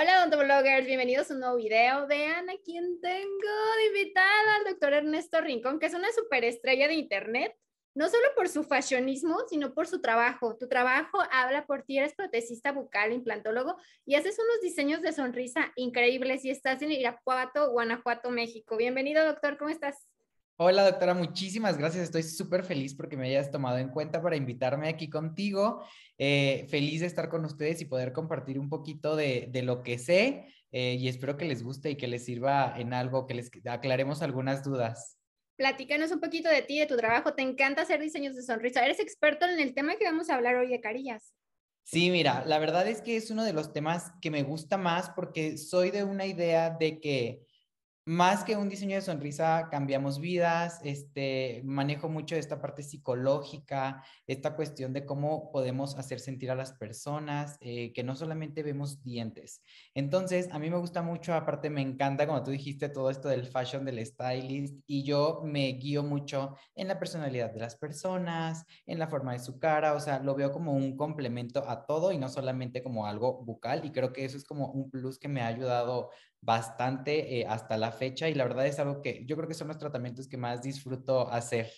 Hola bloggers, bienvenidos a un nuevo video. Vean a quién tengo de invitada, al doctor Ernesto Rincón, que es una superestrella de internet, no solo por su fashionismo, sino por su trabajo. Tu trabajo habla por ti, eres protecista bucal, implantólogo y haces unos diseños de sonrisa increíbles y estás en Irapuato, Guanajuato, México. Bienvenido doctor, ¿cómo estás? Hola doctora, muchísimas gracias. Estoy súper feliz porque me hayas tomado en cuenta para invitarme aquí contigo. Eh, feliz de estar con ustedes y poder compartir un poquito de, lo que sé eh, y espero que les guste y que les sirva en algo, que les aclaremos algunas dudas. Platícanos un poquito de ti, de tu trabajo. Te encanta hacer diseños de sonrisa. Eres experto en el tema que vamos a hablar hoy de carillas. Sí, mira, la verdad es que es uno de los temas que me gusta más porque soy de una idea de que más que un diseño de sonrisa, cambiamos vidas, este, manejo mucho esta parte psicológica, esta cuestión de cómo podemos hacer sentir a las personas, eh, que no solamente vemos dientes. Entonces, a mí me gusta mucho, aparte me encanta, como tú dijiste, todo esto del fashion, del stylist, y yo me guío mucho en la personalidad de las personas, en la forma de su cara, o sea, lo veo como un complemento a todo y no solamente como algo bucal, y creo que eso es como un plus que me ha ayudado bastante eh, hasta la fecha y la verdad es algo que yo creo que son los tratamientos que más disfruto hacer.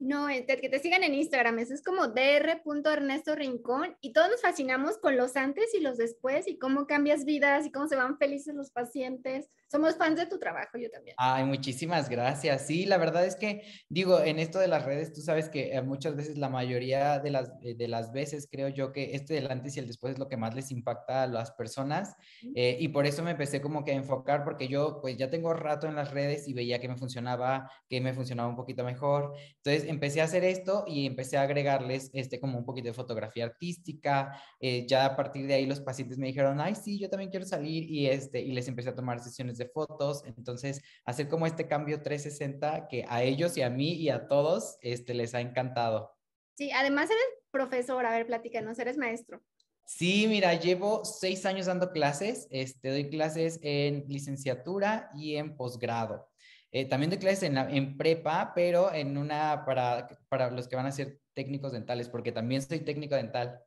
No, que te sigan en Instagram, es como dr.ernestorincón y todos nos fascinamos con los antes y los después y cómo cambias vidas y cómo se van felices los pacientes. Somos fans de tu trabajo, yo también. Ay, muchísimas gracias. Sí, la verdad es que, digo, en esto de las redes, tú sabes que eh, muchas veces, la mayoría de las, eh, de las veces, creo yo que este del antes y el después es lo que más les impacta a las personas. Eh, y por eso me empecé como que a enfocar, porque yo, pues ya tengo rato en las redes y veía que me funcionaba, que me funcionaba un poquito mejor. Entonces empecé a hacer esto y empecé a agregarles este como un poquito de fotografía artística. ya a partir de ahí los pacientes me dijeron, ay, sí, yo también quiero salir y este, y les empecé a tomar sesiones de fotos, entonces hacer como este cambio 360 que a ellos y a mí y a todos este, les ha encantado. Sí, además eres profesor, a ver, no eres maestro. Sí, mira, llevo seis años dando clases, este, doy clases en licenciatura y en posgrado. Eh, también doy clases en, en, prepa, pero en una para, para los que van a ser técnicos dentales, porque también soy técnico dental.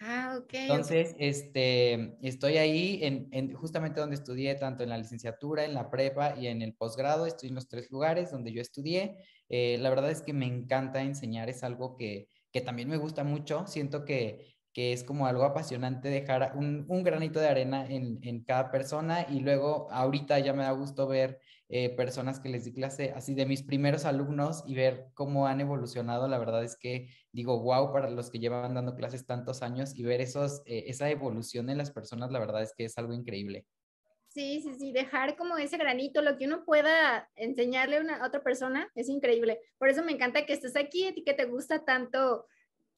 Ah, Entonces, este, estoy ahí en, justamente donde estudié, tanto en la licenciatura, en la prepa y en el posgrado, estoy en los tres lugares donde yo estudié. Eh, la verdad es que me encanta enseñar, es algo que, también me gusta mucho, siento que, es como algo apasionante dejar un, granito de arena en, en, cada persona y luego ahorita ya me da gusto ver eh, personas que les di clase, así de mis primeros alumnos y ver cómo han evolucionado, la verdad es que digo, wow, para los que llevan dando clases tantos años y ver esos, eh, esa evolución en las personas, la verdad es que es algo increíble. Sí, sí, sí, dejar como ese granito, lo que uno pueda enseñarle a, una, otra persona, es increíble. Por eso me encanta que estés aquí, y que te gusta tanto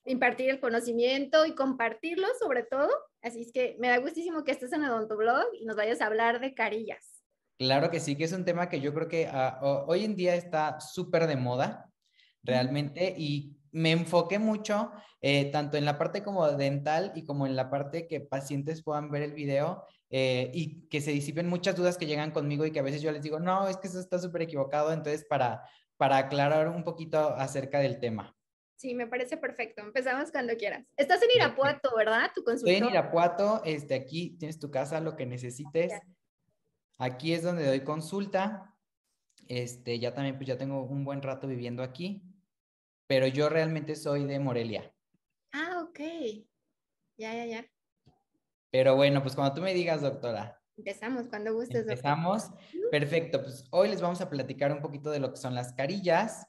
impartir el conocimiento y compartirlo sobre todo. Así es que me da gustísimo que estés en blog y nos vayas a hablar de carillas. Claro que sí, que es un tema que yo creo que ah, hoy en día está súper de moda, realmente, y me enfoqué mucho eh, tanto en la parte como dental y como en la parte que pacientes puedan ver el video eh, y que se disipen muchas dudas que llegan conmigo y que a veces yo les digo, no, es que eso está súper equivocado, entonces para, para aclarar un poquito acerca del tema. Sí, me parece perfecto. Empezamos cuando quieras. Estás en Irapuato, ¿verdad? Tu consultorio. Estoy en Irapuato, este, aquí tienes tu casa, lo que necesites. Aquí es donde doy consulta. Este, ya también pues ya tengo un buen rato viviendo aquí, pero yo realmente soy de Morelia. Ah, ok. Ya, ya, ya. Pero bueno, pues cuando tú me digas, doctora. Empezamos, cuando gustes. Empezamos. Perfecto, pues hoy les vamos a platicar un poquito de lo que son las carillas,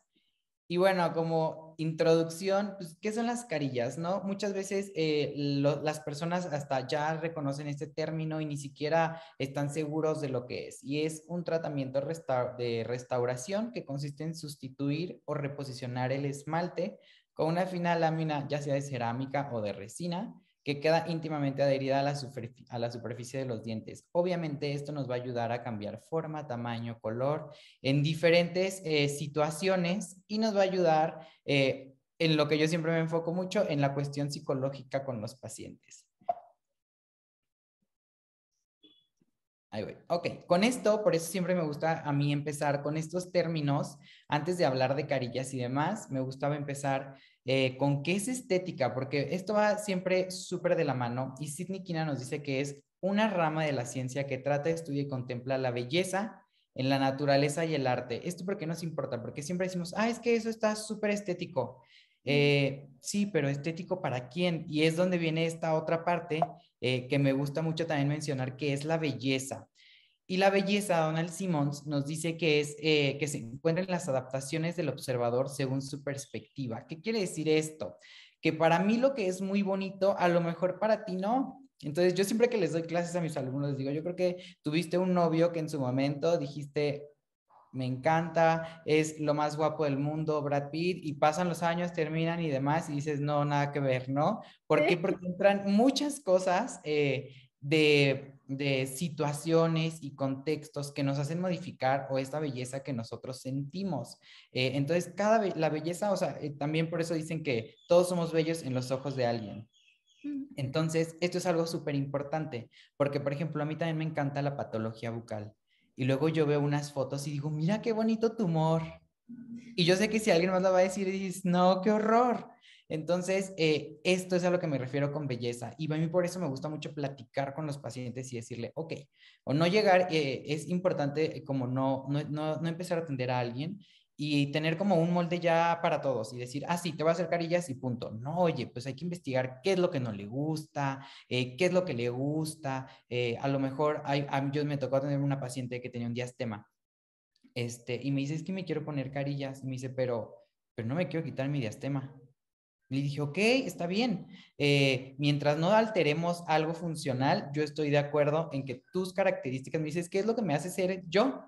y bueno, como introducción, pues, ¿qué son las carillas? No? Muchas veces eh, las personas hasta ya reconocen este término y ni siquiera están seguros de lo que es. Y es un tratamiento de restauración que consiste en sustituir o reposicionar el esmalte con una fina lámina, ya sea de cerámica o de resina, que queda íntimamente adherida a la, a la, superficie de los dientes. Obviamente esto nos va a ayudar a cambiar forma, tamaño, color en diferentes eh, situaciones y nos va a ayudar eh, en lo que yo siempre me enfoco mucho, en la cuestión psicológica con los pacientes. Ahí voy. Ok, con esto, por eso siempre me gusta a mí empezar con estos términos. Antes de hablar de carillas y demás, me gustaba empezar eh, con qué es estética, porque esto va siempre súper de la mano y Sidney Kina nos dice que es una rama de la ciencia que trata, estudia y contempla la belleza en la naturaleza y el arte. Esto porque nos importa, porque siempre decimos, ah, es que eso está súper estético. sí, eh, pero estético para quién? Y es donde viene esta otra parte eh, que me gusta mucho también mencionar, que es la belleza. Y la belleza, Donald Simmons nos dice que es eh, que se encuentran las adaptaciones del observador según su perspectiva. ¿Qué quiere decir esto? Que para mí lo que es muy bonito, a lo mejor para ti no. Entonces, yo siempre que les doy clases a mis alumnos, les digo, yo creo que tuviste un novio que en su momento dijiste, me encanta, es lo más guapo del mundo, Brad Pitt, y pasan los años, terminan y demás, y dices, no, nada que ver, ¿no? Porque entran muchas cosas eh, de de situaciones y contextos que nos hacen modificar o esta belleza que nosotros sentimos. Eh, entonces, cada vez la belleza, o sea, eh, también por eso dicen que todos somos bellos en los ojos de alguien. Entonces, esto es algo súper importante, porque, por ejemplo, a mí también me encanta la patología bucal. Y luego yo veo unas fotos y digo, mira qué bonito tumor. Y yo sé que si alguien más lo va a decir, dices, no, qué horror. Entonces, eh, esto es a lo que me refiero con belleza. Y a mí por eso me gusta mucho platicar con los pacientes y decirle, ok, o no llegar, eh, es importante eh, como no, no, no, empezar a atender a alguien y tener como un molde ya para todos y decir, ah, sí, te voy a hacer carillas y punto. No, oye, pues hay que investigar qué es lo que no le gusta, qué es lo que le gusta. a lo mejor, a mí yo me tocó tener una paciente que tenía un diastema este, y me dice, es que me quiero poner carillas. Y me dice, pero, pero no me quiero quitar mi diastema. Le dije, ok, está bien. Eh, mientras no alteremos algo funcional, yo estoy de acuerdo en que tus características me dices, ¿qué es lo que me hace ser yo?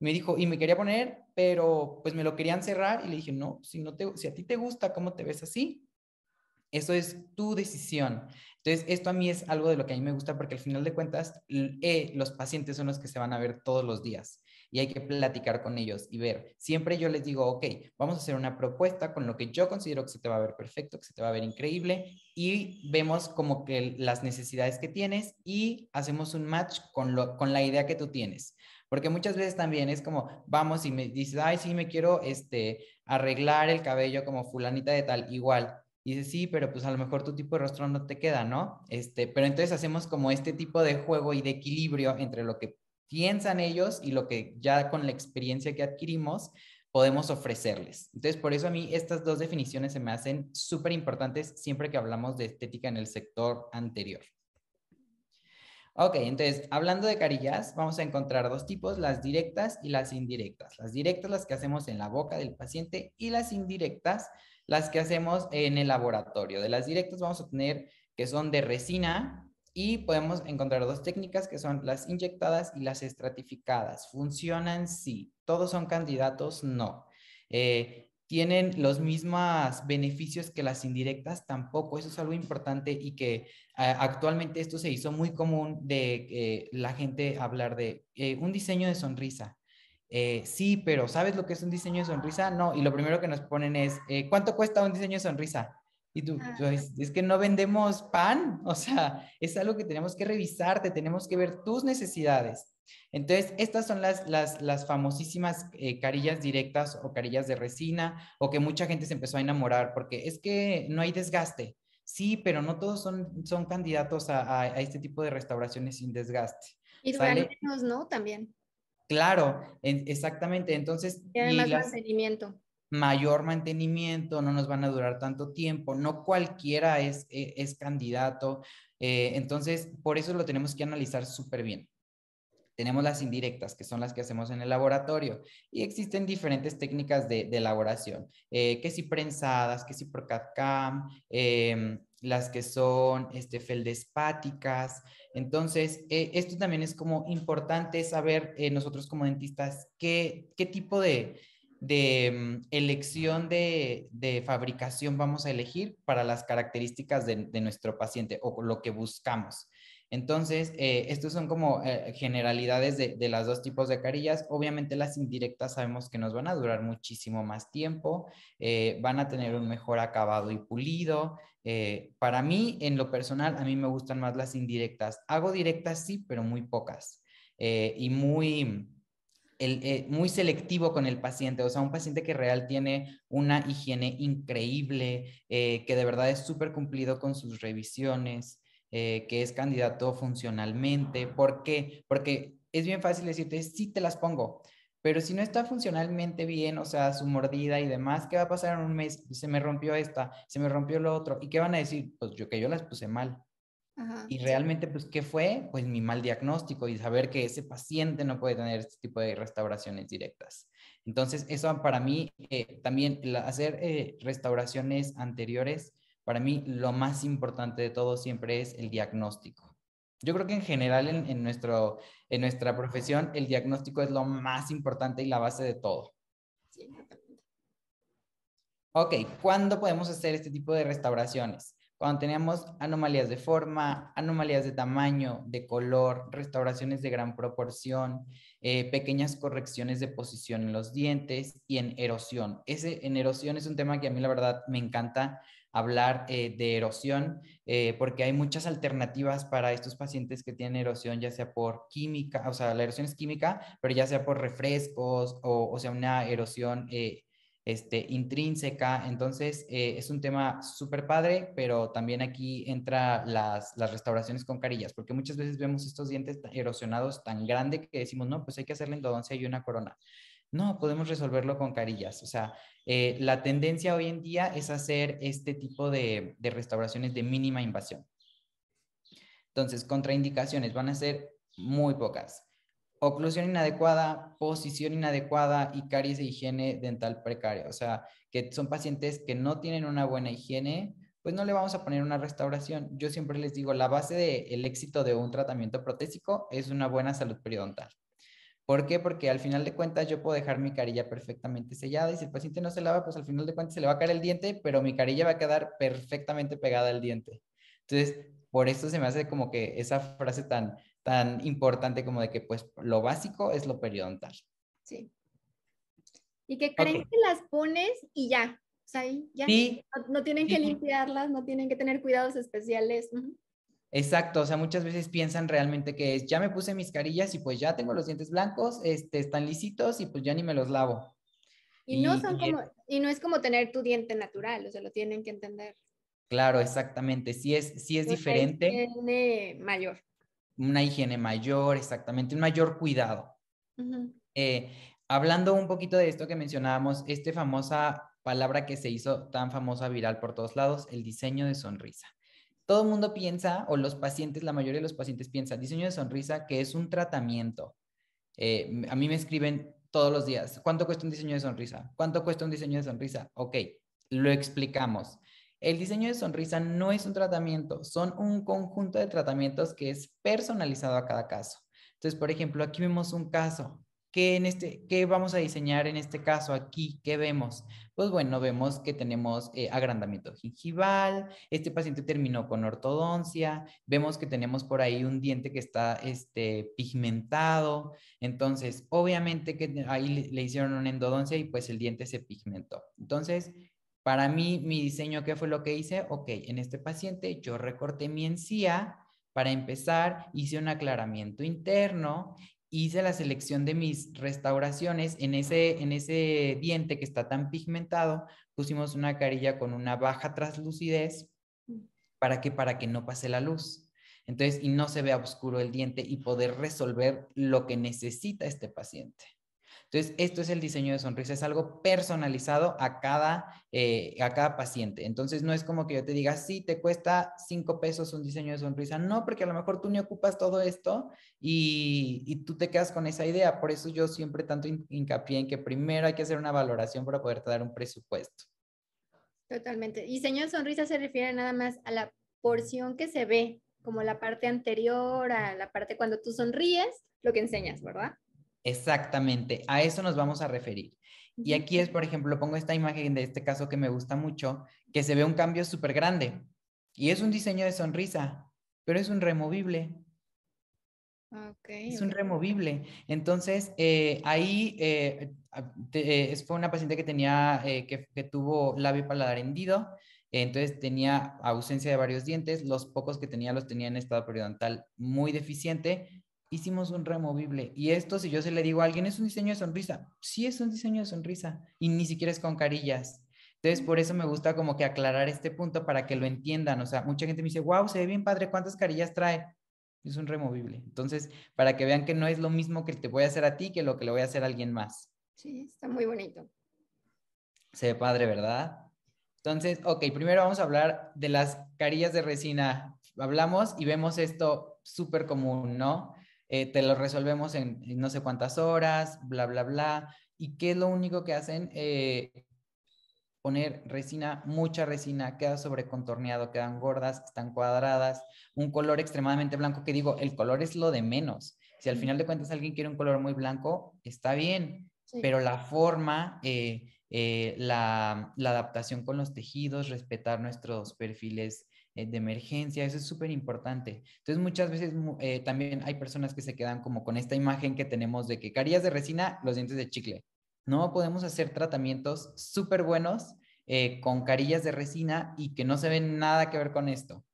Me dijo, y me quería poner, pero pues me lo querían cerrar y le dije, no, si, no te, si a ti te gusta cómo te ves así, eso es tu decisión. Entonces, esto a mí es algo de lo que a mí me gusta porque al final de cuentas, eh, los pacientes son los que se van a ver todos los días y hay que platicar con ellos y ver. Siempre yo les digo, ok, vamos a hacer una propuesta con lo que yo considero que se te va a ver perfecto, que se te va a ver increíble y vemos como que las necesidades que tienes y hacemos un match con, lo, con la idea que tú tienes. Porque muchas veces también es como, vamos y me dices, ay, sí, me quiero este, arreglar el cabello como fulanita de tal, igual. Y dices, sí, pero pues a lo mejor tu tipo de rostro no te queda, ¿no? Este, pero entonces hacemos como este tipo de juego y de equilibrio entre lo que piensan ellos y lo que ya con la experiencia que adquirimos podemos ofrecerles. Entonces, por eso a mí estas dos definiciones se me hacen súper importantes siempre que hablamos de estética en el sector anterior. Ok, entonces, hablando de carillas, vamos a encontrar dos tipos, las directas y las indirectas. Las directas, las que hacemos en la boca del paciente, y las indirectas, las que hacemos en el laboratorio. De las directas vamos a tener que son de resina, y podemos encontrar dos técnicas que son las inyectadas y las estratificadas. ¿Funcionan? Sí. ¿Todos son candidatos? No. Eh, ¿Tienen los mismos beneficios que las indirectas? Tampoco. Eso es algo importante y que eh, actualmente esto se hizo muy común de la gente hablar de eh, un diseño de sonrisa. sí, pero ¿sabes lo que es un diseño de sonrisa? No. Y lo primero que nos ponen es, ¿cuánto cuesta un diseño de sonrisa? Y tú, ah. es, que no vendemos pan, o sea, es algo que tenemos que revisarte, tenemos que ver tus necesidades. Entonces, estas son las, las, las famosísimas eh, carillas directas o carillas de resina, o que mucha gente se empezó a enamorar, porque es que no hay desgaste. Sí, pero no todos son, son candidatos a, a, este tipo de restauraciones sin desgaste. Y duran menos, ¿no? También. Claro, exactamente. Entonces. Y además y las, mayor mantenimiento, no nos van a durar tanto tiempo, no cualquiera es, eh, es, candidato. Eh, entonces, por eso lo tenemos que analizar súper bien. Tenemos las indirectas, que son las que hacemos en el laboratorio, y existen diferentes técnicas de, elaboración, eh, que si prensadas, que si por cad em, las que son este, feldespáticas. Entonces, esto también es como importante saber nosotros como dentistas qué, qué tipo de, de mm, elección de, fabricación vamos a elegir para las características de, nuestro paciente o lo que buscamos. Entonces, eh, estos son como eh, generalidades de, de las dos tipos de carillas. Obviamente las indirectas sabemos que nos van a durar muchísimo más tiempo, eh, van a tener un mejor acabado y pulido. para mí, en lo personal, a mí me gustan más las indirectas. Hago directas, sí, pero muy pocas y muy eh, muy selectivo con el paciente, o sea, un paciente que real tiene una higiene increíble, eh, que de verdad es súper cumplido con sus revisiones, eh, que es candidato funcionalmente. ¿Por qué? Porque es bien fácil decirte, sí te las pongo, pero si no está funcionalmente bien, o sea, su mordida y demás, ¿qué va a pasar en un mes? Se me rompió esta, se me rompió lo otro. ¿Y qué van a decir? Pues yo que yo las puse mal y realmente, pues, ¿qué fue? Pues mi mal diagnóstico y saber que ese paciente no puede tener este tipo de restauraciones directas. Entonces, eso para mí, eh, también hacer eh, restauraciones anteriores, para mí lo más importante de todo siempre es el diagnóstico. Yo creo que en general en, en nuestra profesión el diagnóstico es lo más importante y la base de todo. Sí, exactamente. Ok, ¿cuándo podemos hacer este tipo de restauraciones? cuando teníamos anomalías de forma, anomalías de tamaño, de color, restauraciones de gran proporción, eh, pequeñas correcciones de posición en los dientes y en erosión. Ese en erosión es un tema que a mí la verdad me encanta hablar eh, de erosión eh, porque hay muchas alternativas para estos pacientes que tienen erosión, ya sea por química, o sea, la erosión es química, pero ya sea por refrescos o, o sea, una erosión este, intrínseca. Entonces, eh, es un tema súper padre, pero también aquí entra las, restauraciones con carillas, porque muchas veces vemos estos dientes erosionados tan grande que decimos, no, pues hay que hacerle endodoncia y una corona. No, podemos resolverlo con carillas. O sea, eh, la tendencia hoy en día es hacer este tipo de restauraciones de mínima invasión. Entonces, contraindicaciones van a ser muy pocas oclusión inadecuada, posición inadecuada y caries de higiene dental precaria. O sea, que son pacientes que no tienen una buena higiene, pues no le vamos a poner una restauración. Yo siempre les digo, la base del éxito de un tratamiento protésico es una buena salud periodontal. ¿Por qué? Porque al final de cuentas yo puedo dejar mi carilla perfectamente sellada y si el paciente no se lava, pues al final de cuentas se le va a caer el diente, pero mi carilla va a quedar perfectamente pegada al diente. Entonces, por esto se me hace como que esa frase tan, tan importante como de que pues lo básico es lo periodontal. Sí. Y que creen que las pones y ya, o sea, ya. No, tienen que limpiarlas, no tienen que tener cuidados especiales. Exacto, o sea, muchas veces piensan realmente que es, ya me puse mis carillas y pues ya tengo los dientes blancos, este, están lisitos y pues ya ni me los lavo. Y, no son como, y no es como tener tu diente natural, o sea, lo tienen que entender. Claro, exactamente, si es, sí es diferente. Tiene mayor una higiene mayor, exactamente, un mayor cuidado. Eh, hablando un poquito de esto que mencionábamos, esta famosa palabra que se hizo tan famosa, viral por todos lados, el diseño de sonrisa. Todo el mundo piensa, o los pacientes, la mayoría de los pacientes piensan, diseño de sonrisa que es un tratamiento. Eh, a mí me escriben todos los días, ¿cuánto cuesta un diseño de sonrisa? ¿Cuánto cuesta un diseño de sonrisa? Ok, lo explicamos. El diseño de sonrisa no es un tratamiento, son un conjunto de tratamientos que es personalizado a cada caso. Entonces, por ejemplo, aquí vemos un caso. ¿Qué, en este, que vamos a diseñar en este caso aquí? ¿Qué vemos? Pues bueno, vemos que tenemos eh, agrandamiento gingival, este paciente terminó con ortodoncia, vemos que tenemos por ahí un diente que está este, pigmentado, entonces obviamente que ahí le, hicieron una endodoncia y pues el diente se pigmentó. Entonces, para mí, mi diseño, ¿qué fue lo que hice? Ok, en este paciente yo recorté mi encía, para empezar, hice un aclaramiento interno, hice la selección de mis restauraciones. En ese, en ese diente que está tan pigmentado, pusimos una carilla con una baja traslucidez, ¿Para que Para que no pase la luz. Entonces, y no se vea oscuro el diente y poder resolver lo que necesita este paciente. Entonces, esto es el diseño de sonrisa, es algo personalizado a cada, eh, a cada paciente. Entonces, no es como que yo te diga, sí, te cuesta cinco pesos un diseño de sonrisa. No, porque a lo mejor tú ni ocupas todo esto y, y tú te quedas con esa idea. Por eso yo siempre tanto hincapié en que primero hay que hacer una valoración para poderte dar un presupuesto. Totalmente. Diseño de sonrisa se refiere nada más a la porción que se ve, como la parte anterior, a la parte cuando tú sonríes, lo que enseñas, ¿verdad? Exactamente, a eso nos vamos a referir. Y aquí es, por ejemplo, pongo esta imagen de este caso que me gusta mucho, que se ve un cambio súper grande. Y es un diseño de sonrisa, pero es un removible. Ah, okay, es un removible. Entonces, eh, ahí eh, ah, eh, fue una paciente que tenía, que, que, tuvo labio paladar hendido, entonces tenía ausencia de varios dientes, los pocos que tenía los tenía en estado periodontal muy deficiente hicimos un removible. Y esto, si yo se le digo a alguien, es un diseño de sonrisa. Sí, es un diseño de sonrisa. Y ni siquiera es con carillas. Entonces, por eso me gusta como que aclarar este punto para que lo entiendan. O sea, mucha gente me dice, wow, se ve bien padre, ¿cuántas carillas trae? Es un removible. Entonces, para que vean que no es lo mismo que te voy a hacer a ti que lo que le voy a hacer a alguien más. Sí, está muy bonito. Se ve padre, ¿verdad? Entonces, ok, primero vamos a hablar de las carillas de resina. Hablamos y vemos esto súper común, ¿no? Eh, te lo resolvemos en, no sé cuántas horas, bla, bla, bla. ¿Y qué es lo único que hacen? Eh, poner resina, mucha resina, queda sobrecontorneado, quedan gordas, están cuadradas, un color extremadamente blanco, que digo, el color es lo de menos. Si al final de cuentas alguien quiere un color muy blanco, está bien, pero la forma, eh, la, adaptación con los tejidos, respetar nuestros perfiles eh, de emergencia, eso es súper importante. Entonces muchas veces eh, también hay personas que se quedan como con esta imagen que tenemos de que carillas de resina, los dientes de chicle. No podemos hacer tratamientos súper buenos eh, con carillas de resina y que no se ven nada que ver con esto.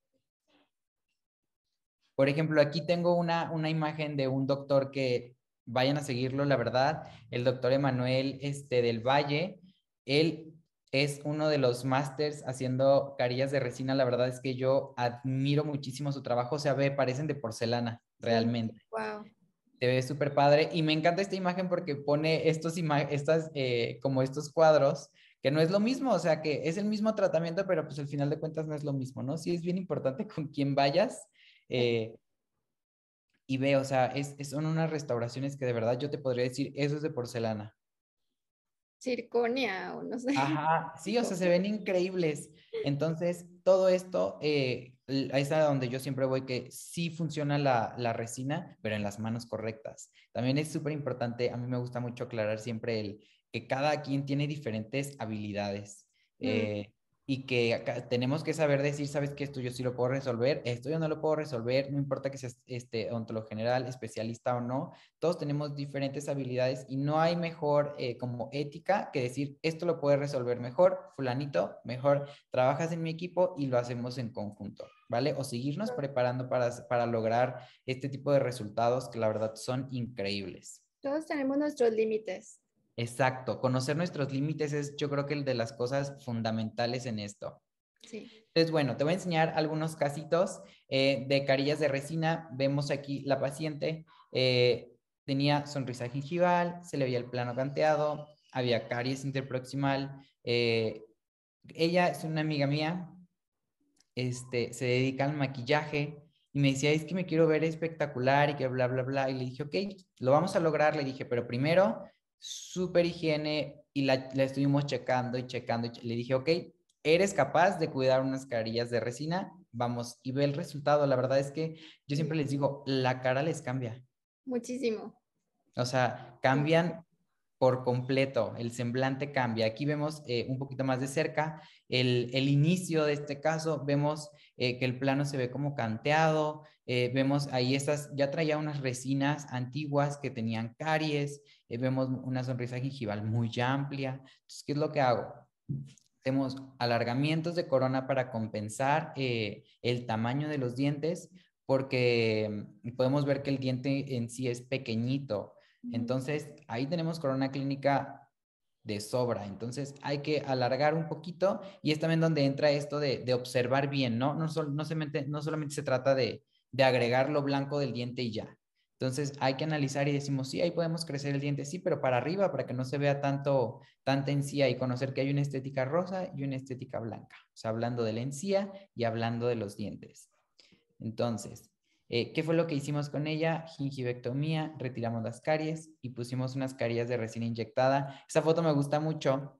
Por ejemplo, aquí tengo una, una imagen de un doctor que vayan a seguirlo, la verdad, el doctor Emanuel este, del Valle. Él es uno de los másters haciendo carillas de resina. La verdad es que yo admiro muchísimo su trabajo. O sea, ve, parecen de porcelana, realmente. Wow. Te ve súper padre. Y me encanta esta imagen porque pone estos estas, eh, como estos cuadros, que no es lo mismo. O sea, que es el mismo tratamiento, pero pues al final de cuentas no es lo mismo, ¿no? Sí es bien importante con quién vayas. Eh, y ve, o sea, es, son unas restauraciones que de verdad yo te podría decir, eso es de porcelana circonia o no sé. sí, o sea, se ven increíbles. Entonces, todo esto, ahí eh, es a donde yo siempre voy, que sí funciona la, resina, pero en las manos correctas. También es súper importante, a mí me gusta mucho aclarar siempre el que cada quien tiene diferentes habilidades. Mm. Eh, y que tenemos que saber decir, sabes que esto yo sí lo puedo resolver, esto yo no lo puedo resolver, no importa que seas este, ontólogo general, especialista o no, todos tenemos diferentes habilidades y no hay mejor eh, como ética que decir, esto lo puedes resolver mejor, fulanito, mejor, trabajas en mi equipo y lo hacemos en conjunto, ¿vale? O seguirnos preparando para, para lograr este tipo de resultados que la verdad son increíbles. Todos tenemos nuestros límites. Exacto, conocer nuestros límites es yo creo que el de las cosas fundamentales en esto. Sí. Entonces, bueno, te voy a enseñar algunos casitos eh, de carillas de resina. Vemos aquí la paciente eh, tenía sonrisa gingival, se le veía el plano canteado, había caries interproximal. Eh, ella es una amiga mía, este, se dedica al maquillaje y me decía, es que me quiero ver espectacular y que bla, bla, bla. Y le dije, ok, lo vamos a lograr. Le dije, pero primero super higiene y la, estuvimos checando y checando. Y le dije, ok, eres capaz de cuidar unas carillas de resina, vamos, y ve el resultado. La verdad es que yo siempre les digo, la cara les cambia. Muchísimo. O sea, cambian completo, el semblante cambia. Aquí vemos eh, un poquito más de cerca el, inicio de este caso, vemos eh, que el plano se ve como canteado, eh, vemos ahí estas, ya traía unas resinas antiguas que tenían caries, vemos una sonrisa gingival muy amplia. Entonces, ¿qué es lo que hago? Hacemos alargamientos de corona para compensar el tamaño de los dientes, porque mm, podemos ver que el diente en sí es pequeñito, entonces, ahí tenemos corona clínica de sobra. Entonces, hay que alargar un poquito y es también donde entra esto de, observar bien, ¿no? No, solamente se trata de, agregar lo blanco del diente y ya. Entonces hay que analizar y decimos, sí, ahí podemos crecer el diente, sí, pero para arriba, para que no se vea tanto, tanta encía y conocer que hay una estética rosa y una estética blanca. O sea, hablando de la encía y hablando de los dientes. Entonces, eh, ¿Qué fue lo que hicimos con ella? Gingivectomía, retiramos las caries y pusimos unas caries de resina inyectada. Esta foto me gusta mucho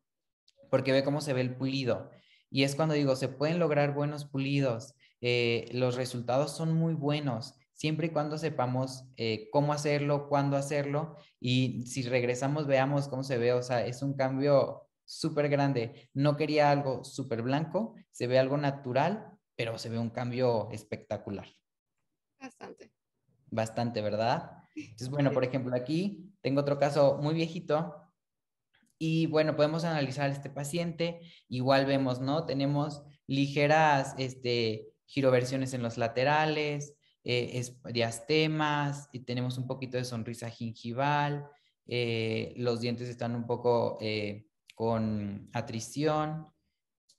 porque ve cómo se ve el pulido. Y es cuando digo, se pueden lograr buenos pulidos, eh, los resultados son muy buenos, siempre y cuando sepamos eh, cómo hacerlo, cuándo hacerlo, y si regresamos veamos cómo se ve, o sea, es un cambio súper grande. No quería algo súper blanco, se ve algo natural, pero se ve un cambio espectacular. Bastante. Bastante, ¿verdad? Entonces, bueno, por ejemplo, aquí tengo otro caso muy viejito. Y bueno, podemos analizar este paciente. Igual vemos, ¿no? Tenemos ligeras este, giroversiones en los laterales, eh, diastemas, y tenemos un poquito de sonrisa gingival, eh, los dientes están un poco eh, con atrición.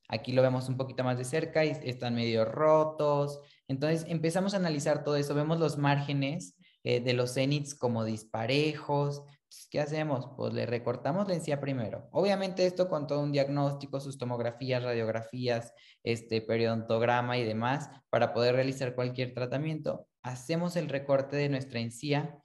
Aquí lo vemos un poquito más de cerca y están medio rotos, entonces empezamos a analizar todo eso, vemos los márgenes eh, de los cenits como disparejos. ¿Qué hacemos? Pues le recortamos la encía primero. Obviamente esto con todo un diagnóstico, sus tomografías, radiografías, este periodontograma y demás para poder realizar cualquier tratamiento. Hacemos el recorte de nuestra encía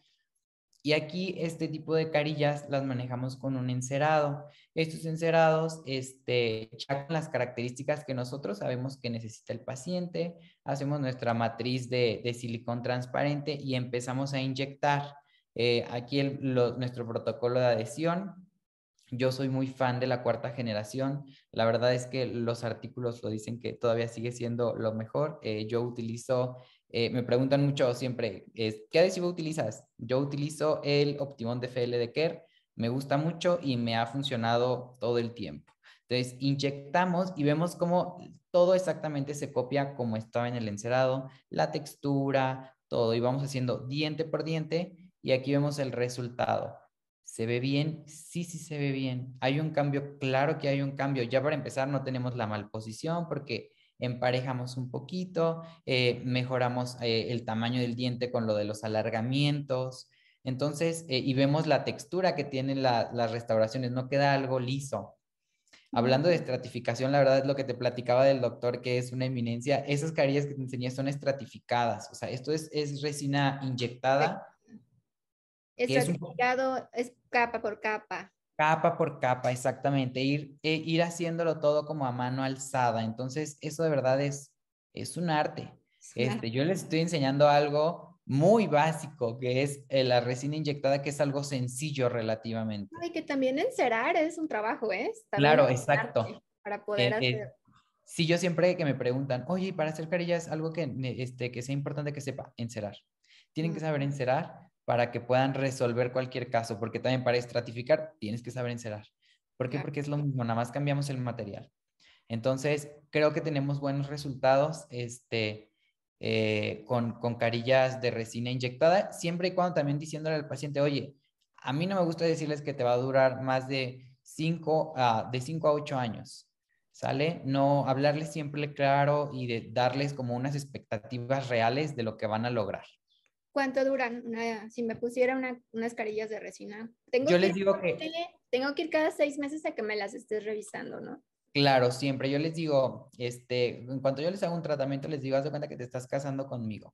y aquí este tipo de carillas las manejamos con un encerado. Estos encerados este, las características que nosotros sabemos que necesita el paciente. Hacemos nuestra matriz de, de silicón transparente y empezamos a inyectar. Eh, aquí el, nuestro protocolo de adhesión. Yo soy muy fan de la cuarta generación. La verdad es que los artículos lo dicen que todavía sigue siendo lo mejor. Eh, yo utilizo eh, me preguntan mucho siempre, ¿qué adhesivo utilizas? Yo utilizo el Optimón DFL de Kerr, me gusta mucho y me ha funcionado todo el tiempo. Entonces, inyectamos y vemos cómo todo exactamente se copia como estaba en el encerado, la textura, todo. Y vamos haciendo diente por diente y aquí vemos el resultado. ¿Se ve bien? Sí, sí se ve bien. Hay un cambio, claro que hay un cambio. Ya para empezar no tenemos la malposición porque emparejamos un poquito, eh, mejoramos eh, el tamaño del diente con lo de los alargamientos. Entonces, eh, y vemos la textura que tienen las restauraciones, no queda algo liso. Hablando de estratificación, la verdad es lo que te platicaba del doctor, que es una eminencia. Esas carillas que te enseñé son estratificadas, o sea, esto es, resina inyectada. Estratificado es capa por capa. Capa por capa, exactamente, ir, eh, ir haciéndolo todo como a mano alzada. Entonces, eso de verdad es, es un arte. este, yo les estoy enseñando algo muy básico, que es eh, la resina inyectada, que es algo sencillo relativamente. Y que también encerar es un trabajo, ¿eh? claro, exacto. Para eh, poder hacer... yo siempre que me preguntan, oye, para hacer carillas, algo que, este, que sea importante que sepa, encerar. Tienen que saber encerar, para que puedan resolver cualquier caso, porque también para estratificar tienes que saber encerar. ¿Por qué? Porque es lo mismo, nada más cambiamos el material. Entonces, creo que tenemos buenos resultados este, eh, con, carillas de resina inyectada, siempre y cuando también diciéndole al paciente, oye, a mí no me gusta decirles que te va a durar más de 5 cinco a 8 años, ¿sale? No hablarles siempre claro y de darles como unas expectativas reales de lo que van a lograr. ¿Cuánto duran? si me pusiera unas carillas de resina. Tengo Yo les digo que... Tengo que ir cada seis meses a que me las estés revisando, ¿no? Claro, siempre. Yo les digo, este, en cuanto yo les hago un tratamiento, les digo, haz de cuenta que te estás casando conmigo.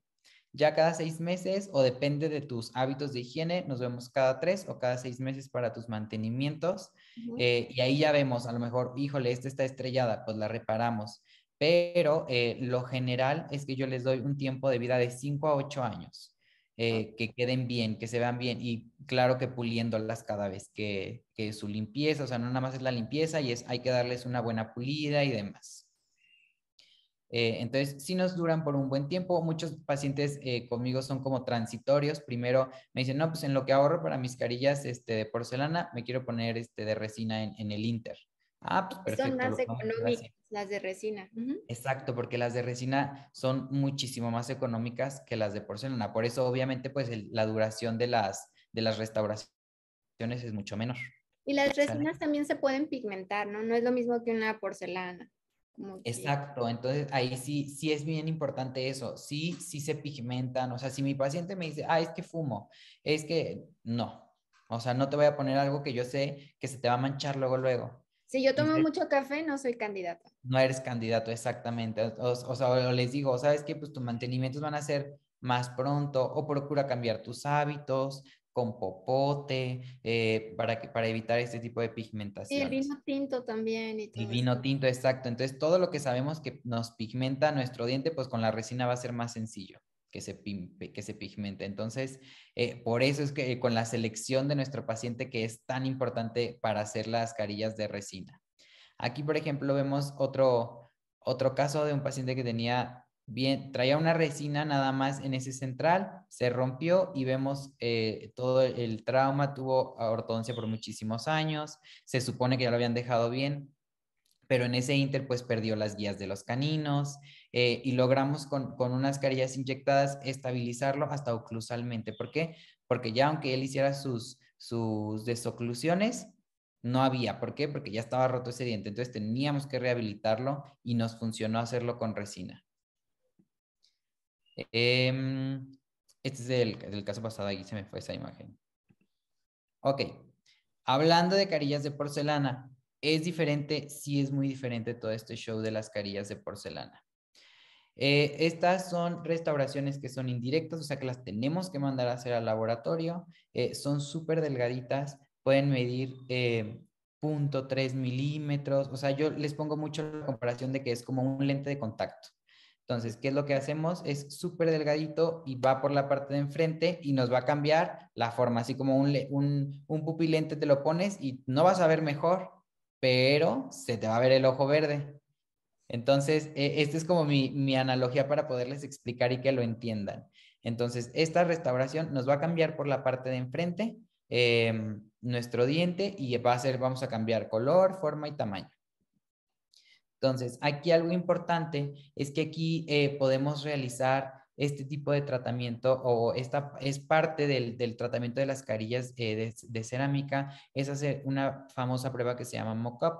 Ya cada seis meses, o depende de tus hábitos de higiene, nos vemos cada tres o cada seis meses para tus mantenimientos. Eh, y ahí ya vemos, a lo mejor, híjole, esta está estrellada, pues la reparamos. Pero eh, lo general es que yo les doy un tiempo de vida de cinco a ocho años. Ah. Eh, que queden bien, que se vean bien y claro que puliéndolas cada vez que, que, su limpieza, o sea, no nada más es la limpieza y es hay que darles una buena pulida y demás. Eh, entonces, si nos duran por un buen tiempo. Muchos pacientes eh, conmigo son como transitorios. Primero me dicen, no, pues en lo que ahorro para mis carillas este, de porcelana, me quiero poner este, de resina en, en el Inter. Ah, pues, son más económicas las de resina. Exacto, porque las de resina son muchísimo más económicas que las de porcelana. Por eso, obviamente, pues la duración de las, de las restauraciones es mucho menor. Y las resinas también se pueden pigmentar, ¿no? No es lo mismo que una porcelana. Exacto, entonces ahí sí, sí es bien importante eso, sí, sí se pigmentan, o sea, si mi paciente me dice, ah, es que fumo, es que no, o sea, no te voy a poner algo que yo sé que se te va a manchar luego, luego, si yo tomo mucho café, no soy candidato. No eres candidato, exactamente. O, sea, les digo, ¿sabes qué? Pues tus mantenimientos van a ser más pronto o procura cambiar tus hábitos con popote eh, para, para evitar este tipo de pigmentación. Y el vino tinto también. Y vino tinto, exacto. Entonces, todo lo que sabemos que nos pigmenta nuestro diente, pues con la resina va a ser más sencillo que se, que se pigmenta. Entonces, eh, por eso es que con la selección de nuestro paciente que es tan importante para hacer las carillas de resina. Aquí, por ejemplo, vemos otro, otro caso de un paciente que tenía bien, traía una resina nada más en ese central, se rompió y vemos eh, todo el trauma, tuvo ortodoncia por muchísimos años, se supone que ya lo habían dejado bien, pero en ese inter pues perdió las guías de los caninos, eh, y logramos con, unas carillas inyectadas estabilizarlo hasta oclusalmente. ¿Por qué? Porque ya aunque él hiciera sus, sus desoclusiones, no había. ¿Por qué? Porque ya estaba roto ese diente. Entonces teníamos que rehabilitarlo y nos funcionó hacerlo con resina. Em, este es el, caso pasado, ahí se me fue esa imagen. Ok. Hablando de carillas de porcelana, es diferente, sí es muy diferente todo este show de las carillas de porcelana. Eh, estas son restauraciones que son indirectas, o sea que las tenemos que mandar a hacer al laboratorio. Eh, son súper delgaditas, pueden medir eh, 0.3 milímetros. O sea, yo les pongo mucho la comparación de que es como un lente de contacto. Entonces, ¿qué es lo que hacemos? Es súper delgadito y va por la parte de enfrente y nos va a cambiar la forma, así como un, un, un pupilente te lo pones y no vas a ver mejor, pero se te va a ver el ojo verde. Entonces, e, esta es como mi, mi, analogía para poderles explicar y que lo entiendan. Entonces, esta restauración nos va a cambiar por la parte de enfrente em, nuestro diente y va a ser, vamos a cambiar color, forma y tamaño. Entonces, aquí algo importante es que aquí eh, podemos realizar este tipo de tratamiento o esta es parte del, tratamiento de las carillas eh, de, cerámica, es hacer una famosa prueba que se llama mock-up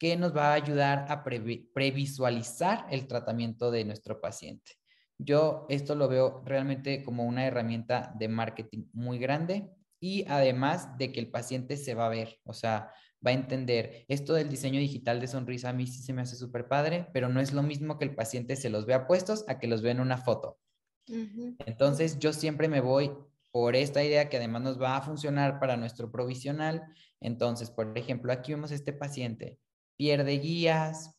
que nos va a ayudar a previsualizar el tratamiento de nuestro paciente. Yo esto lo veo realmente como una herramienta de marketing muy grande y además de que el paciente se va a ver, o sea, va a entender esto del diseño digital de sonrisa a mí sí se me hace súper padre, pero no es lo mismo que el paciente se los vea puestos a que los vea en una foto. Entonces yo siempre me voy por esta idea que además nos va a funcionar para nuestro provisional. Entonces, por ejemplo, aquí vemos este paciente pierde guías,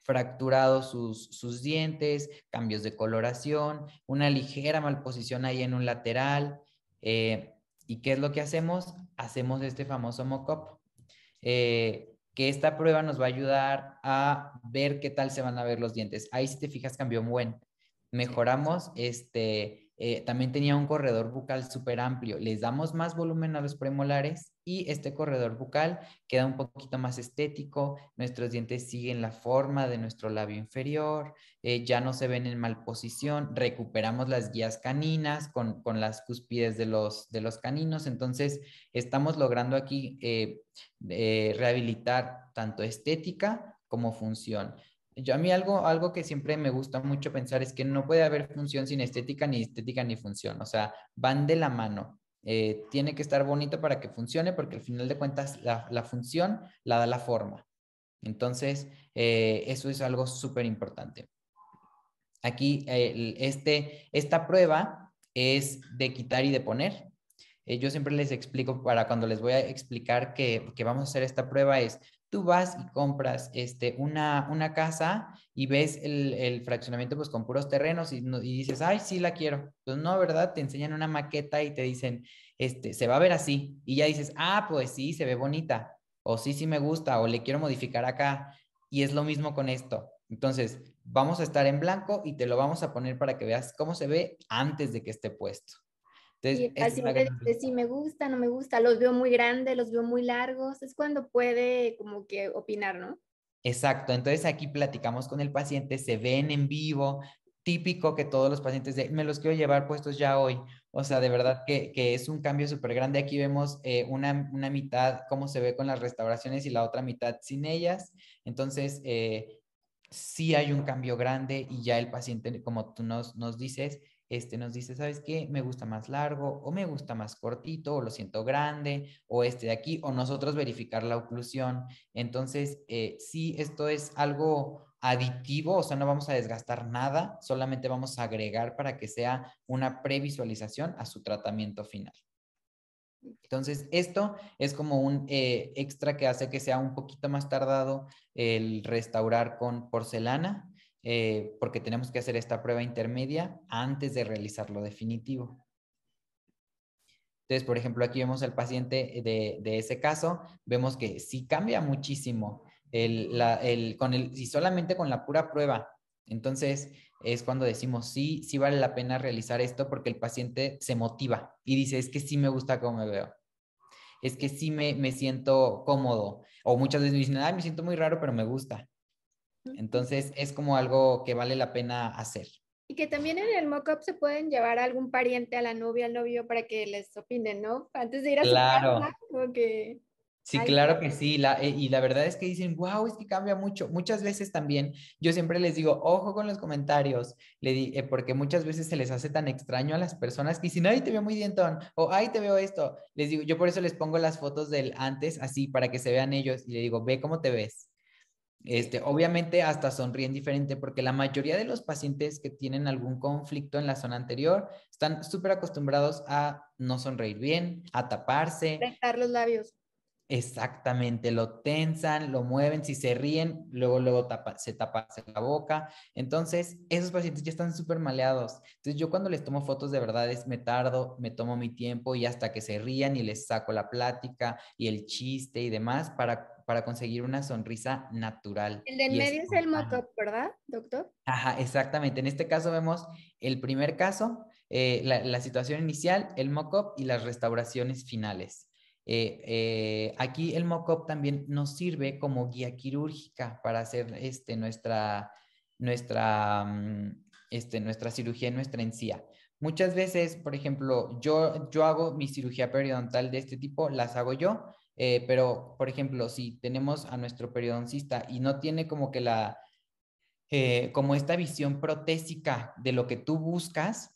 fracturados sus, dientes, cambios de coloración, una ligera malposición ahí en un lateral. Eh, ¿Y qué es lo que hacemos? Hacemos este famoso mock-up, eh, que esta prueba nos va a ayudar a ver qué tal se van a ver los dientes. Ahí si te fijas cambió muy buen. Mejoramos este, eh, también tenía un corredor bucal súper amplio. Les damos más volumen a los premolares y este corredor bucal queda un poquito más estético. Nuestros dientes siguen la forma de nuestro labio inferior, eh, ya no se ven en mal posición. Recuperamos las guías caninas con, las cúspides de los, caninos. Entonces, estamos logrando aquí eh, rehabilitar tanto estética como función yo, a mí algo, algo que siempre me gusta mucho pensar es que no puede haber función sin estética, ni estética ni función, o sea, van de la mano. Eh, tiene que estar bonito para que funcione, porque al final de cuentas la, función la da la forma. Entonces, eh, eso es algo súper importante. Aquí, este, esta prueba es de quitar y de poner. Eh, yo siempre les explico, para cuando les voy a explicar que, que, vamos a hacer esta prueba, es tú vas y compras este, una, una casa y ves el, el fraccionamiento pues con puros terrenos y, y, dices, ay, sí la quiero. Pues no, ¿verdad? Te enseñan una maqueta y te dicen, este, se va a ver así. Y ya dices, ah, pues sí, se ve bonita. O sí, sí me gusta. O le quiero modificar acá. Y es lo mismo con esto. Entonces, vamos a estar en blanco y te lo vamos a poner para que veas cómo se ve antes de que esté puesto y así me dice si me gusta, no me gusta, los veo muy grandes, los veo muy largos, es cuando puede como que opinar, ¿no? Exacto, entonces aquí platicamos con el paciente, se ven en vivo, típico que todos los pacientes me los quiero llevar puestos ya hoy. O sea, de verdad que, es un cambio súper grande. Aquí vemos eh, una, mitad cómo se ve con las restauraciones y la otra mitad sin ellas. Entonces, eh, sí hay un cambio grande y ya el paciente, como tú nos dices, este nos dice, ¿sabes qué? Me gusta más largo o me gusta más cortito o lo siento grande o este de aquí o nosotros verificar la oclusión. Entonces, si eh, sí, esto es algo aditivo, o sea, no vamos a desgastar nada, solamente vamos a agregar para que sea una previsualización a su tratamiento final. Entonces, esto es como un eh, extra que hace que sea un poquito más tardado el restaurar con porcelana eh, porque tenemos que hacer esta prueba intermedia antes de realizar lo definitivo. Entonces, por ejemplo, aquí vemos al paciente de, ese caso, vemos que sí cambia muchísimo con y solamente con la pura prueba. Entonces, es cuando decimos, sí, sí vale la pena realizar esto porque el paciente se motiva y dice, es que sí me gusta cómo me veo. Es que sí me, siento cómodo. O muchas veces me dicen, me siento muy raro, pero me gusta. Entonces es como algo que vale la pena hacer. Y que también en el mock-up se pueden llevar a algún pariente, a la novia, al novio, para que les opinen, ¿no? Antes de ir a su casa, Sí, claro que sí. Eh, y la verdad es que dicen, wow, es que cambia mucho. Muchas veces también, yo siempre les digo, ojo con los comentarios, eh, porque muchas veces se les hace tan extraño a las personas que dicen, ay, te veo muy dientón, o ay, te veo esto. Les digo, yo por eso les pongo las fotos del antes así, para que se vean ellos, y le digo, ve cómo te ves. Este, obviamente hasta sonríen diferente porque la mayoría de los pacientes que tienen algún conflicto en la zona anterior están súper acostumbrados a no sonreír bien, a taparse. Dejar los labios. Exactamente, lo tensan, lo mueven, si se ríen, luego, luego se tapa la boca. Entonces, esos pacientes ya están súper maleados. Entonces, yo cuando les tomo fotos de verdad es me tardo, me tomo mi tiempo y hasta que se rían y les saco la plática y el chiste y demás para, conseguir una sonrisa natural. El del medio es, el mock-up, ¿verdad, doctor? Ajá, exactamente. En este caso vemos el primer caso, eh, la, situación inicial, el mock-up y las restauraciones finales. Eh, eh, aquí el mock-up también nos sirve como guía quirúrgica para hacer este, nuestra, nuestra, mm, este, nuestra cirugía nuestra encía. Muchas veces, por ejemplo, yo, yo hago mi cirugía periodontal de este tipo, las hago yo, eh, pero, por ejemplo, si tenemos a nuestro periodoncista y no tiene como que la, como esta visión protésica de lo que tú buscas,